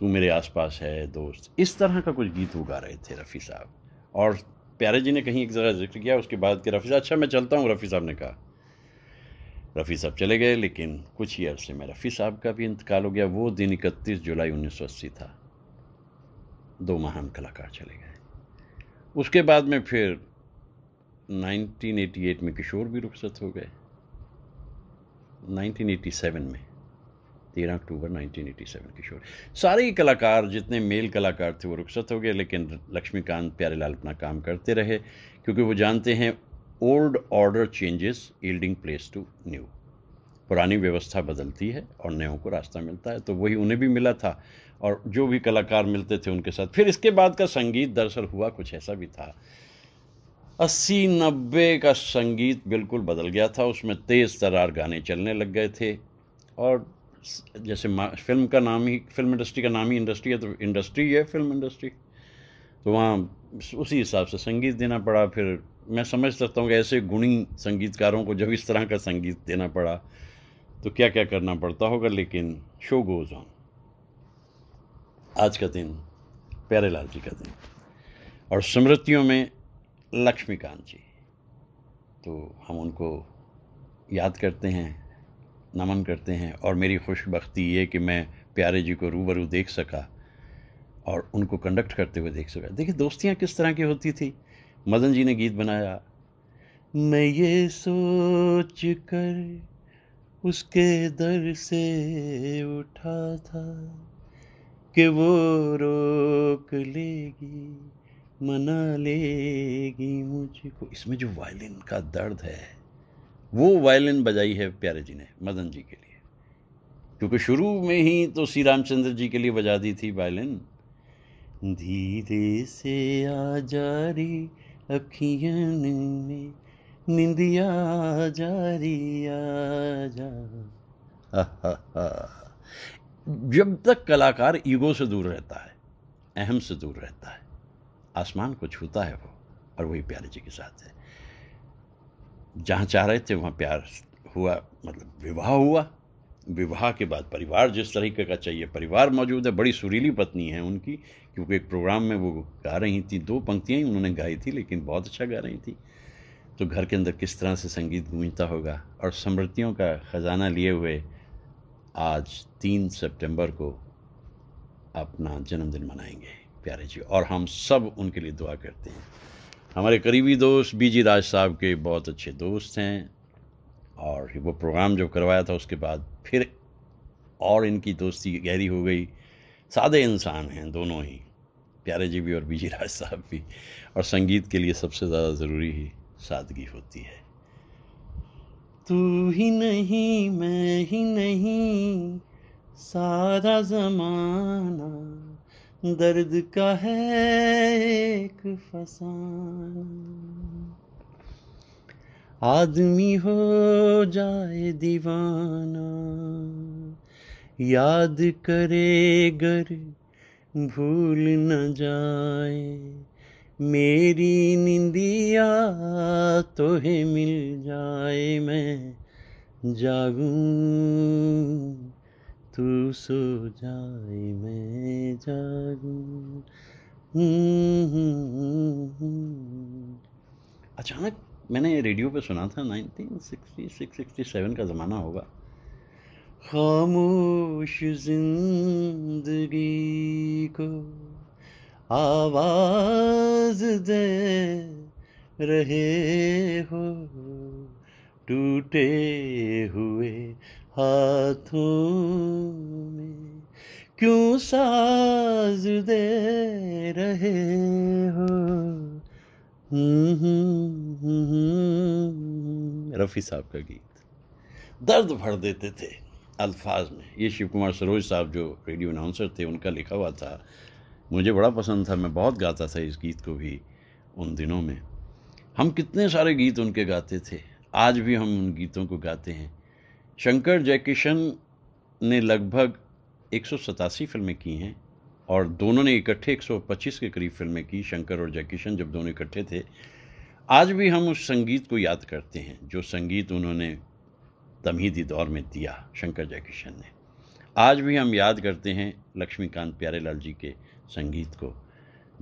तू मेरे आसपास है दोस्त इस तरह का कुछ गीत वो गा रहे थे रफ़ी साहब और प्यारे जी ने कहीं एक जगह जिक्र किया उसके बाद कि रफ़ी साहब अच्छा मैं चलता हूँ रफ़ी साहब ने कहा रफ़ी साहब चले गए लेकिन कुछ ही अरसे में रफ़ी साहब का भी इंतकाल हो गया वो दिन इकतीस जुलाई उन्नीस था दो महान कलाकार चले गए उसके बाद में फिर 1988 में किशोर भी रुखसत हो गए 1987 में तेरह अक्टूबर 1987 किशोर सारे ही कलाकार जितने मेल कलाकार थे वो रुखसत हो गए लेकिन लक्ष्मीकांत प्यारेलाल अपना काम करते रहे क्योंकि वो जानते हैं old order changes yielding place to new पुरानी व्यवस्था बदलती है और नयों को रास्ता मिलता है तो वही उन्हें भी मिला था और जो भी कलाकार मिलते थे उनके साथ फिर इसके बाद का संगीत दरअसल हुआ कुछ ऐसा भी था अस्सी नब्बे का संगीत बिल्कुल बदल गया था उसमें तेज़ तरार गाने चलने लग गए थे और जैसे फिल्म का नाम ही फिल्म इंडस्ट्री का नाम ही इंडस्ट्री है तो इंडस्ट्री है फिल्म इंडस्ट्री तो वहाँ उसी हिसाब से संगीत देना पड़ा फिर मैं समझ सकता हूँ कि ऐसे गुणी संगीतकारों को जब इस तरह का संगीत देना पड़ा तो क्या क्या करना पड़ता होगा लेकिन शो गोज़ ऑन आज का दिन प्यारे लाल जी का दिन और स्मृतियों में लक्ष्मीकांत जी तो हम उनको याद करते हैं नमन करते हैं और मेरी खुशबख्ती ये कि मैं प्यारे जी को रूबरू देख सका और उनको कंडक्ट करते हुए देख सका देखिए दोस्तियाँ किस तरह की होती थी मदन जी ने गीत बनाया मैं ये सोच कर उसके दर से उठा था कि वो रोक लेगी मना लेगी मुझको इसमें जो वायलिन का दर्द है वो वायलिन बजाई है प्यारे जी ने मदन जी के लिए क्योंकि शुरू में ही तो श्री रामचंद्र जी के लिए बजा दी थी वायलिन धीरे से आ जा रही अखियन में निंदिया रही आ जा जब तक कलाकार ईगो से दूर रहता है अहम से दूर रहता है आसमान को छूता है वो और वही प्यारे जी के साथ है जहाँ चाह रहे थे वहाँ प्यार हुआ मतलब विवाह हुआ विवाह के बाद परिवार जिस तरीके का चाहिए परिवार मौजूद है बड़ी सुरीली पत्नी है उनकी क्योंकि एक प्रोग्राम में वो गा रही थी दो पंक्तियाँ ही उन्होंने गाई थी लेकिन बहुत अच्छा गा रही थी तो घर के अंदर किस तरह से संगीत गूंजता होगा और स्मृतियों का ख़जाना लिए हुए आज तीन सितंबर को अपना जन्मदिन मनाएंगे प्यारे जी और हम सब उनके लिए दुआ करते हैं हमारे करीबी दोस्त बीजी राज साहब के बहुत अच्छे दोस्त हैं और वो प्रोग्राम जो करवाया था उसके बाद फिर और इनकी दोस्ती गहरी हो गई सादे इंसान हैं दोनों ही प्यारे जी भी और बीजी राज साहब भी और संगीत के लिए सबसे ज़्यादा ज़रूरी ही सादगी होती है तू ही नहीं मैं ही नहीं सारा जमाना दर्द का है एक फसाना आदमी हो जाए दीवाना याद करे गर भूल न जाए मेरी निंदिया है मिल जाए मैं जागूं तू सो जाए मैं जागूं अचानक मैंने रेडियो पे सुना था 1966-67 का ज़माना होगा खामोश जिंदगी को आवाज दे रहे हो टूटे हुए हाथों में क्यों साज दे रहे हो हम्म, हम्म, हम्म। रफ़ी साहब का गीत दर्द भर देते थे अल्फाज में ये शिव कुमार सरोज साहब जो रेडियो अनाउंसर थे उनका लिखा हुआ था मुझे बड़ा पसंद था मैं बहुत गाता था इस गीत को भी उन दिनों में हम कितने सारे गीत उनके गाते थे आज भी हम उन गीतों को गाते हैं शंकर जयकिशन ने लगभग एक फिल्में की हैं और दोनों ने इकट्ठे 125 के करीब फिल्में की शंकर और जयकिशन जब दोनों इकट्ठे थे आज भी हम उस संगीत को याद करते हैं जो संगीत उन्होंने तमहीदी दौर में दिया शंकर जयकिशन ने आज भी हम याद करते हैं लक्ष्मीकांत प्यारेलाल जी के संगीत को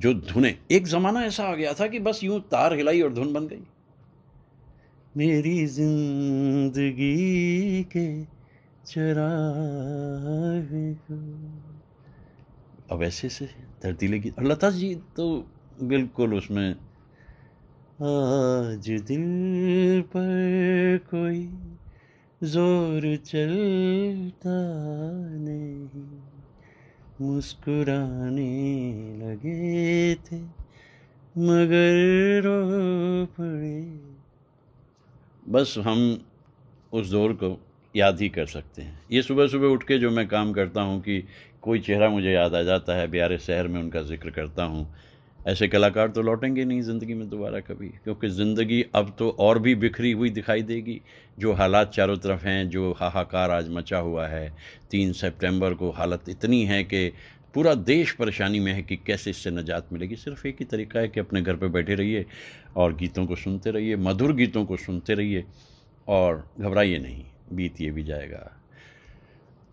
जो धुने एक ज़माना ऐसा आ गया था कि बस यूँ तार हिलाई और धुन बन गई मेरी जिंदगी के चराहे अब ऐसे से धरती लगी और लता जी तो बिल्कुल उसमें आज दिल पर कोई जोर चलता नहीं मुस्कुराने लगे थे मगर रो पड़े बस हम उस दौर को याद ही कर सकते हैं ये सुबह सुबह उठ के जो मैं काम करता हूँ कि कोई चेहरा मुझे याद आ जाता है प्यारे शहर में उनका जिक्र करता हूँ ऐसे कलाकार तो लौटेंगे नहीं ज़िंदगी में दोबारा कभी क्योंकि ज़िंदगी अब तो और भी बिखरी हुई दिखाई देगी जो हालात चारों तरफ हैं जो हाहाकार आज मचा हुआ है तीन सितंबर को हालत इतनी है कि पूरा देश परेशानी में है कि कैसे इससे नजात मिलेगी सिर्फ एक ही तरीका है कि अपने घर पर बैठे रहिए और गीतों को सुनते रहिए मधुर गीतों को सुनते रहिए और घबराइए नहीं बीतिए भी जाएगा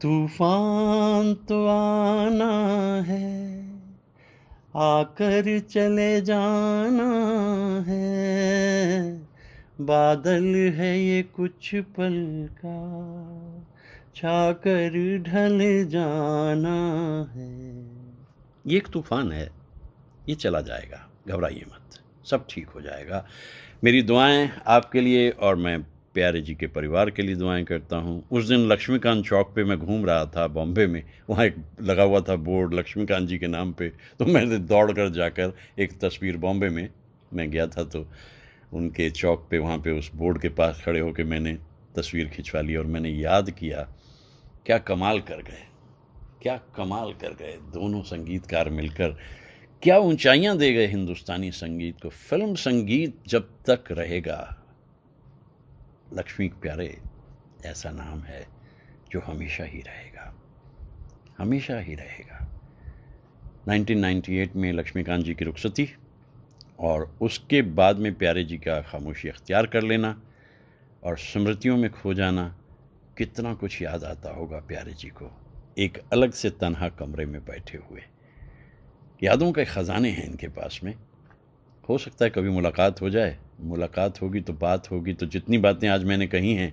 तूफान तो आना है आकर चले जाना है बादल है ये कुछ पल का छाकर ढल जाना है ये एक तूफान है ये चला जाएगा घबराइए मत सब ठीक हो जाएगा मेरी दुआएं आपके लिए और मैं प्यारे जी के परिवार के लिए दुआएं करता हूँ उस दिन लक्ष्मीकांत चौक पे मैं घूम रहा था बॉम्बे में वहाँ एक लगा हुआ था बोर्ड लक्ष्मीकांत जी के नाम पे तो मैंने दौड़ कर जाकर एक तस्वीर बॉम्बे में मैं गया था तो उनके चौक पे वहाँ पे उस बोर्ड के पास खड़े होकर मैंने तस्वीर खिंचवा ली और मैंने याद किया क्या कमाल कर गए क्या कमाल कर गए दोनों संगीतकार मिलकर क्या ऊंचाइयां दे गए हिंदुस्तानी संगीत को फिल्म संगीत जब तक रहेगा लक्ष्मी प्यारे ऐसा नाम है जो हमेशा ही रहेगा हमेशा ही रहेगा 1998 में लक्ष्मीकांत जी की रुखसती और उसके बाद में प्यारे जी का खामोशी अख्तियार कर लेना और स्मृतियों में खो जाना कितना कुछ याद आता होगा प्यारे जी को एक अलग से तनहा कमरे में बैठे हुए यादों के ख़जाने हैं इनके पास में हो सकता है कभी मुलाकात हो जाए मुलाकात होगी तो बात होगी तो जितनी बातें आज मैंने कही हैं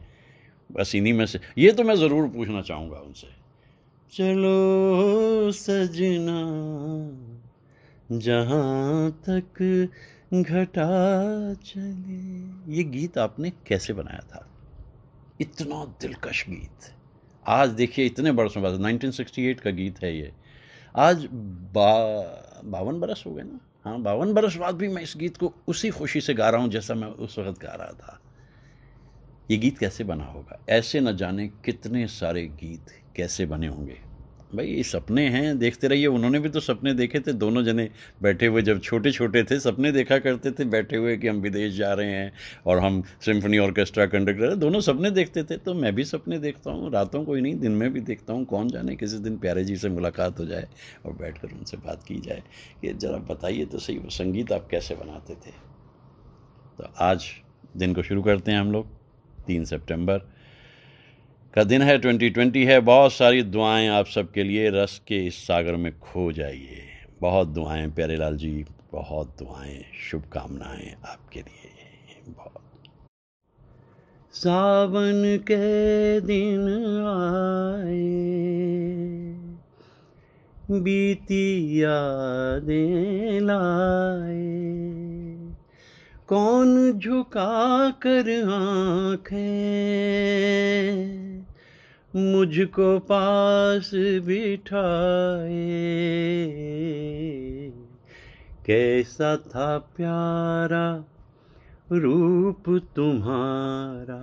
बस इन्हीं में से ये तो मैं ज़रूर पूछना चाहूँगा उनसे चलो सजना जहाँ तक घटा चले ये गीत आपने कैसे बनाया था इतना दिलकश गीत आज देखिए इतने बरसों बाद 1968 का गीत है ये आज बा बावन बरस हो गए ना हाँ बावन बरस बाद भी मैं इस गीत को उसी खुशी से गा रहा हूँ जैसा मैं उस वक्त गा रहा था ये गीत कैसे बना होगा ऐसे न जाने कितने सारे गीत कैसे बने होंगे भाई ये सपने हैं देखते रहिए उन्होंने भी तो सपने देखे थे दोनों जने बैठे हुए जब छोटे छोटे थे सपने देखा करते थे बैठे हुए कि हम विदेश जा रहे हैं और हम सिम्फनी ऑर्केस्ट्रा कंडक्टर दोनों सपने देखते थे तो मैं भी सपने देखता हूँ रातों को ही नहीं दिन में भी देखता हूँ कौन जाने किसी दिन प्यारे जी से मुलाकात हो जाए और बैठ कर उनसे बात की जाए कि ज़रा बताइए तो सही वो संगीत आप कैसे बनाते थे तो आज दिन को शुरू करते हैं हम लोग तीन सितंबर का दिन है 2020 है बहुत सारी दुआएं आप सबके लिए रस के इस सागर में खो जाइए बहुत दुआएं प्यारेलाल जी बहुत दुआएं शुभकामनाएं आपके लिए बहुत सावन के दिन आए बीती यादें लाए कौन झुका कर आंखें मुझको पास बिठाए कैसा था प्यारा रूप तुम्हारा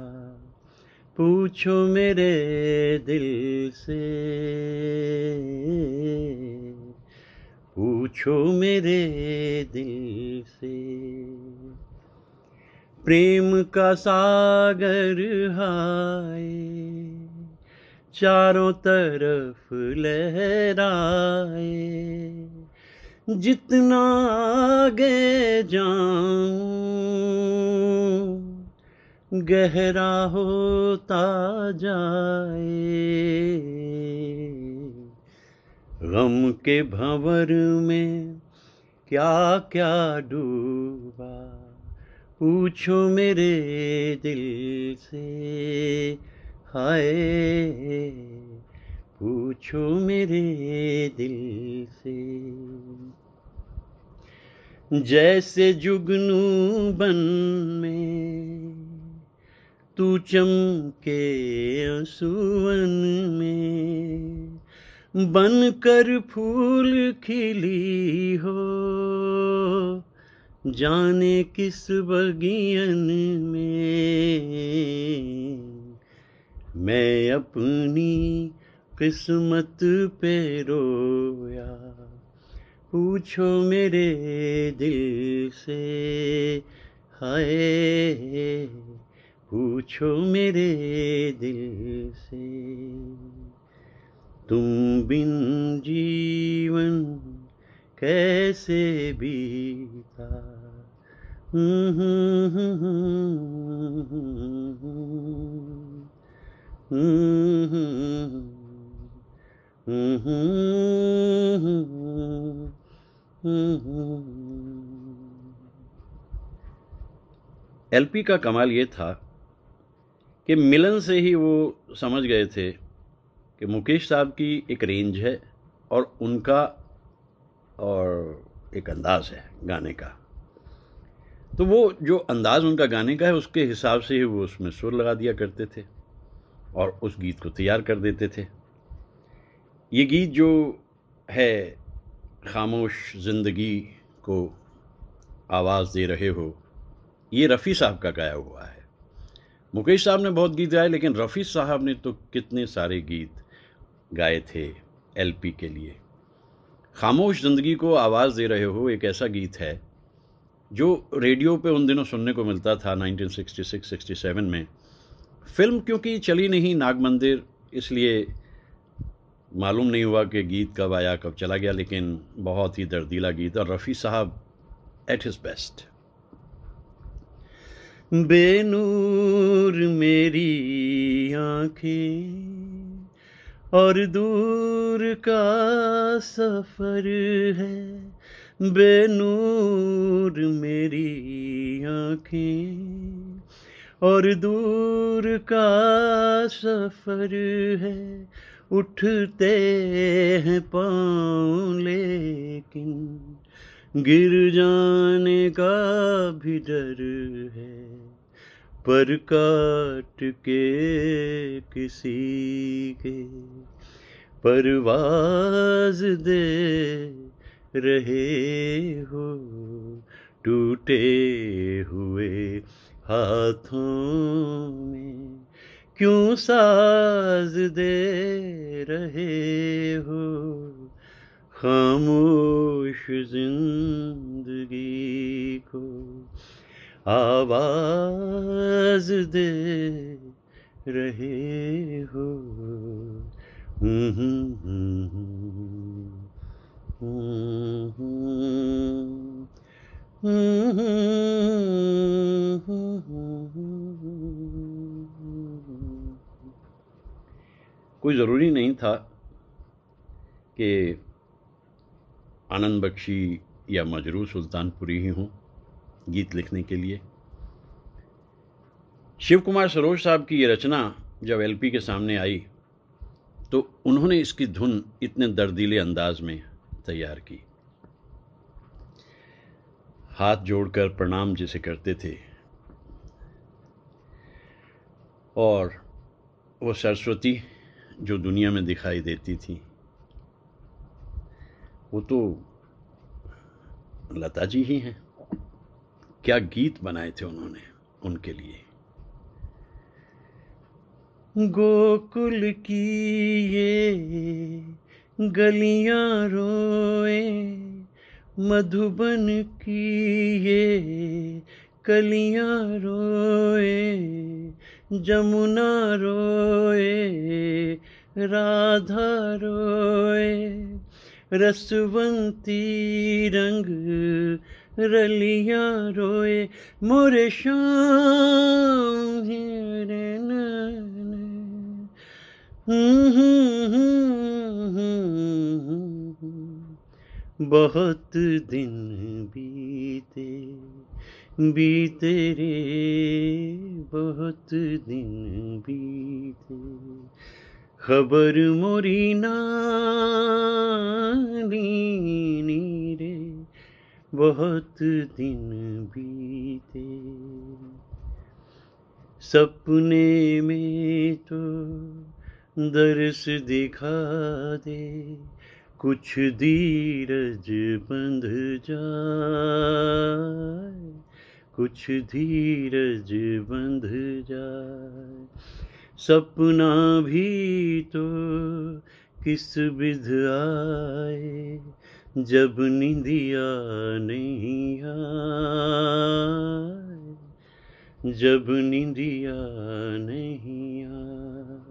पूछो मेरे दिल से पूछो मेरे दिल से प्रेम का सागर हाय चारों तरफ लहराए जितना आगे जाऊं गहरा होता जाए गम के भंवर में क्या क्या डूबा पूछो मेरे दिल से हाय पूछो मेरे दिल से जैसे जुगनू बन में तू चमके सुवन में बन कर फूल खिली हो जाने किस बगियन में मैं अपनी किस्मत पे रोया पूछो मेरे दिल से हाय पूछो मेरे दिल से तुम बिन जीवन कैसे बीता हम्म, हम्म, हम्म, हम्म एलपी का कमाल ये था कि मिलन से ही वो समझ गए थे कि मुकेश साहब की एक रेंज है और उनका और एक अंदाज़ है गाने का तो वो जो अंदाज़ उनका गाने का है उसके हिसाब से ही वो उसमें सुर लगा दिया करते थे और उस गीत को तैयार कर देते थे ये गीत जो है खामोश ज़िंदगी को आवाज़ दे रहे हो ये रफ़ी साहब का गाया हुआ है मुकेश साहब ने बहुत गीत गाए लेकिन रफ़ी साहब ने तो कितने सारे गीत गाए थे एलपी के लिए खामोश ज़िंदगी को आवाज़ दे रहे हो एक ऐसा गीत है जो रेडियो पे उन दिनों सुनने को मिलता था 1966-67 में फिल्म क्योंकि चली नहीं नाग मंदिर इसलिए मालूम नहीं हुआ कि गीत कब आया कब चला गया लेकिन बहुत ही दर्दीला गीत और रफ़ी साहब एट हिज बेस्ट बेनूर मेरी आंखें और दूर का सफ़र है बेनूर मेरी आंखें और दूर का सफर है उठते हैं पाँव लेकिन गिर जाने का भी डर है पर काट के किसी के परवाज दे रहे हो टूटे हुए हाथों में क्यों साज दे रहे हो खामोश जिंदगी को आवाज दे रहे हो हम्म हम्म हम्म, हम्म, हम्म कोई ज़रूरी नहीं था कि आनंद बख्शी या मजरू सुल्तानपुरी ही हों गीत लिखने के लिए शिव कुमार सरोज साहब की ये रचना जब एलपी के सामने आई तो उन्होंने इसकी धुन इतने दर्दीले अंदाज में तैयार की हाथ जोड़कर प्रणाम जिसे करते थे और वो सरस्वती जो दुनिया में दिखाई देती थी वो तो लता जी ही हैं क्या गीत बनाए थे उन्होंने उनके लिए गोकुल की ये गलियां रोए मधुबन की ये कलियां रोए जमुना रोए राधा रोए रसवंती रंग रलिया रोए मोरे शाम रे हम्म, हम्म, हम्म, बहुत दिन बीते बीते रे बहुत दिन बीते खबर मोरी नी रे बहुत दिन बीते सपने में तो दर्श दिखा दे कुछ धीरज बंध जाए कुछ धीरज बंध जाए सपना भी तो किस विध आए जब निंदिया नहीं आए जब निंदिया नहीं आए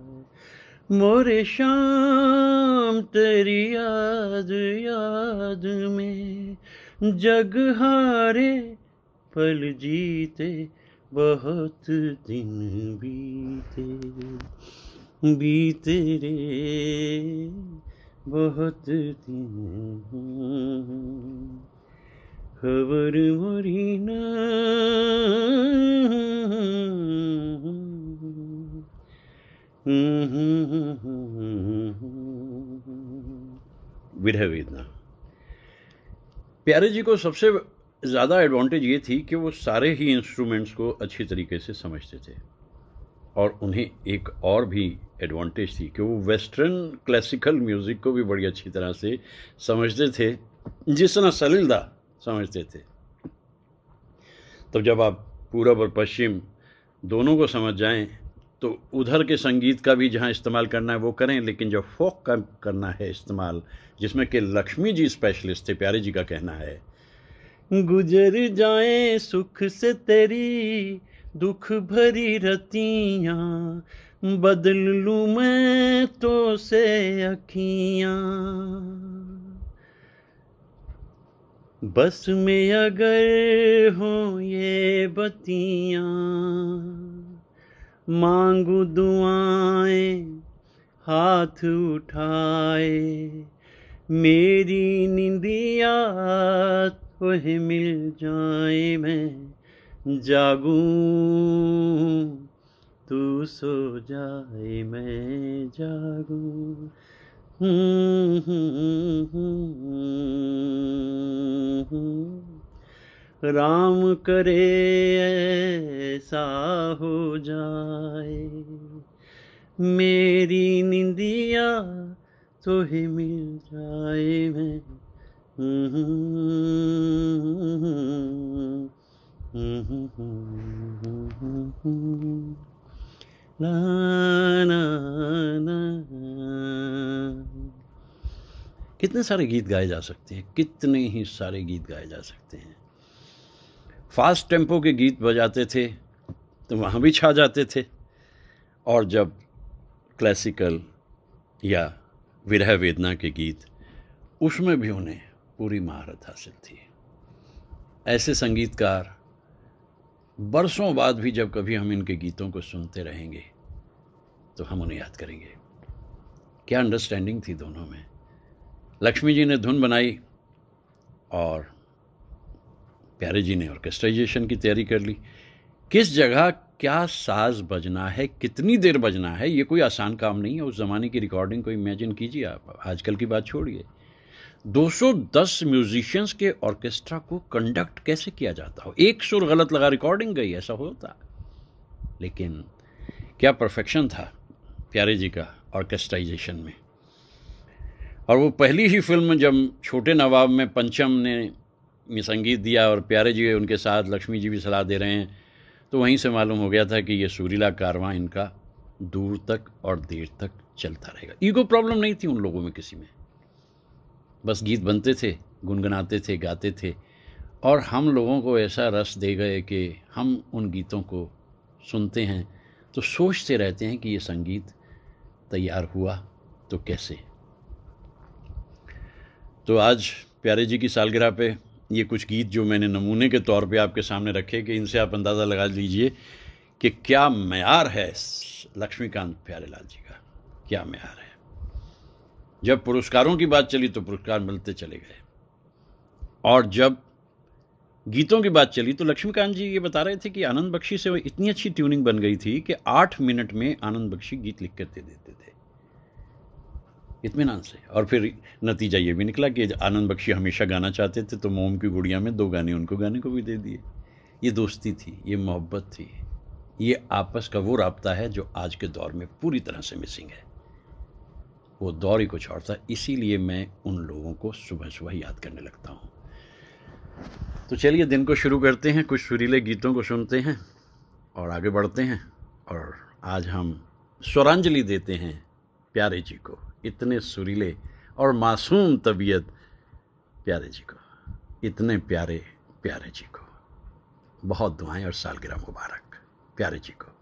मोरे शाम तेरी याद याद में जग हारे पल जीते बहुत दिन बीते बीते रे बहुत दिन खबर मोरी न विधा वेदना प्यारे जी को सबसे ज़्यादा एडवांटेज ये थी कि वो सारे ही इंस्ट्रूमेंट्स को अच्छी तरीके से समझते थे और उन्हें एक और भी एडवांटेज थी कि वो वेस्टर्न क्लासिकल म्यूज़िक को भी बड़ी अच्छी तरह से समझते थे जिस तरह सलीलदा समझते थे तब जब आप पूरब और पश्चिम दोनों को समझ जाएं तो उधर के संगीत का भी जहाँ इस्तेमाल करना है वो करें लेकिन जब फोक का करना है इस्तेमाल जिसमें कि लक्ष्मी जी स्पेशलिस्ट थे प्यारे जी का कहना है गुजर जाए सुख से तेरी दुख भरी रतियाँ बदल लूँ मैं तो से अखियाँ बस में अगर हो ये बतियाँ मांगू दुआएं हाथ उठाए मेरी निंदिया वही मिल जाए मैं जागूं तू सो जाए मैं जागूं राम करे ऐसा हो जाए मेरी निंदिया तो ही मिल जाए मैं कितने सारे गीत गाए जा सकते हैं कितने ही सारे गीत गाए जा सकते हैं फास्ट टेम्पो के गीत बजाते थे तो वहाँ भी छा जाते थे और जब क्लासिकल या विरह वेदना के गीत उसमें भी उन्हें पूरी महारत हासिल थी ऐसे संगीतकार बरसों बाद भी जब कभी हम इनके गीतों को सुनते रहेंगे तो हम उन्हें याद करेंगे क्या अंडरस्टैंडिंग थी दोनों में लक्ष्मी जी ने धुन बनाई और प्यारे जी ने ऑर्केस्ट्राइजेशन की तैयारी कर ली किस जगह क्या साज बजना है कितनी देर बजना है ये कोई आसान काम नहीं है उस ज़माने की रिकॉर्डिंग को इमेजिन कीजिए आप आजकल की बात छोड़िए 210 म्यूजिशियंस के ऑर्केस्ट्रा को कंडक्ट कैसे किया जाता हो एक सुर गलत लगा रिकॉर्डिंग गई ऐसा होता लेकिन क्या परफेक्शन था प्यारे जी का ऑर्केस्ट्राइजेशन में और वो पहली ही फिल्म जब छोटे नवाब में पंचम ने संगीत दिया और प्यारे जी उनके साथ लक्ष्मी जी भी सलाह दे रहे हैं तो वहीं से मालूम हो गया था कि ये सूरीला कारवां इनका दूर तक और देर तक चलता रहेगा ईगो प्रॉब्लम नहीं थी उन लोगों में किसी में बस गीत बनते थे गुनगुनाते थे गाते थे और हम लोगों को ऐसा रस दे गए कि हम उन गीतों को सुनते हैं तो सोचते रहते हैं कि ये संगीत तैयार हुआ तो कैसे तो आज प्यारे जी की सालगिरह पे ये कुछ गीत जो मैंने नमूने के तौर पे आपके सामने रखे कि इनसे आप अंदाज़ा लगा लीजिए कि क्या मैार है लक्ष्मीकांत प्यारेलाल जी का क्या मैार है जब पुरस्कारों की बात चली तो पुरस्कार मिलते चले गए और जब गीतों की बात चली तो लक्ष्मीकांत जी ये बता रहे थे कि आनंद बख्शी से वो इतनी अच्छी ट्यूनिंग बन गई थी कि आठ मिनट में आनंद बख्शी गीत लिख कर दे देते थे इतमान से और फिर नतीजा ये भी निकला कि आनंद बख्शी हमेशा गाना चाहते थे तो मोम की गुड़िया में दो गाने उनको गाने को भी दे दिए ये दोस्ती थी ये मोहब्बत थी ये आपस का वो रबता है जो आज के दौर में पूरी तरह से मिसिंग है वो दौर ही कुछ और था इसीलिए मैं उन लोगों को सुबह सुबह याद करने लगता हूँ तो चलिए दिन को शुरू करते हैं कुछ सुरीले गीतों को सुनते हैं और आगे बढ़ते हैं और आज हम स्वरांजलि देते हैं प्यारे जी को इतने सुरीले और मासूम तबीयत प्यारे जी को इतने प्यारे प्यारे जी को बहुत दुआएं और सालगिरह मुबारक प्यारे जी को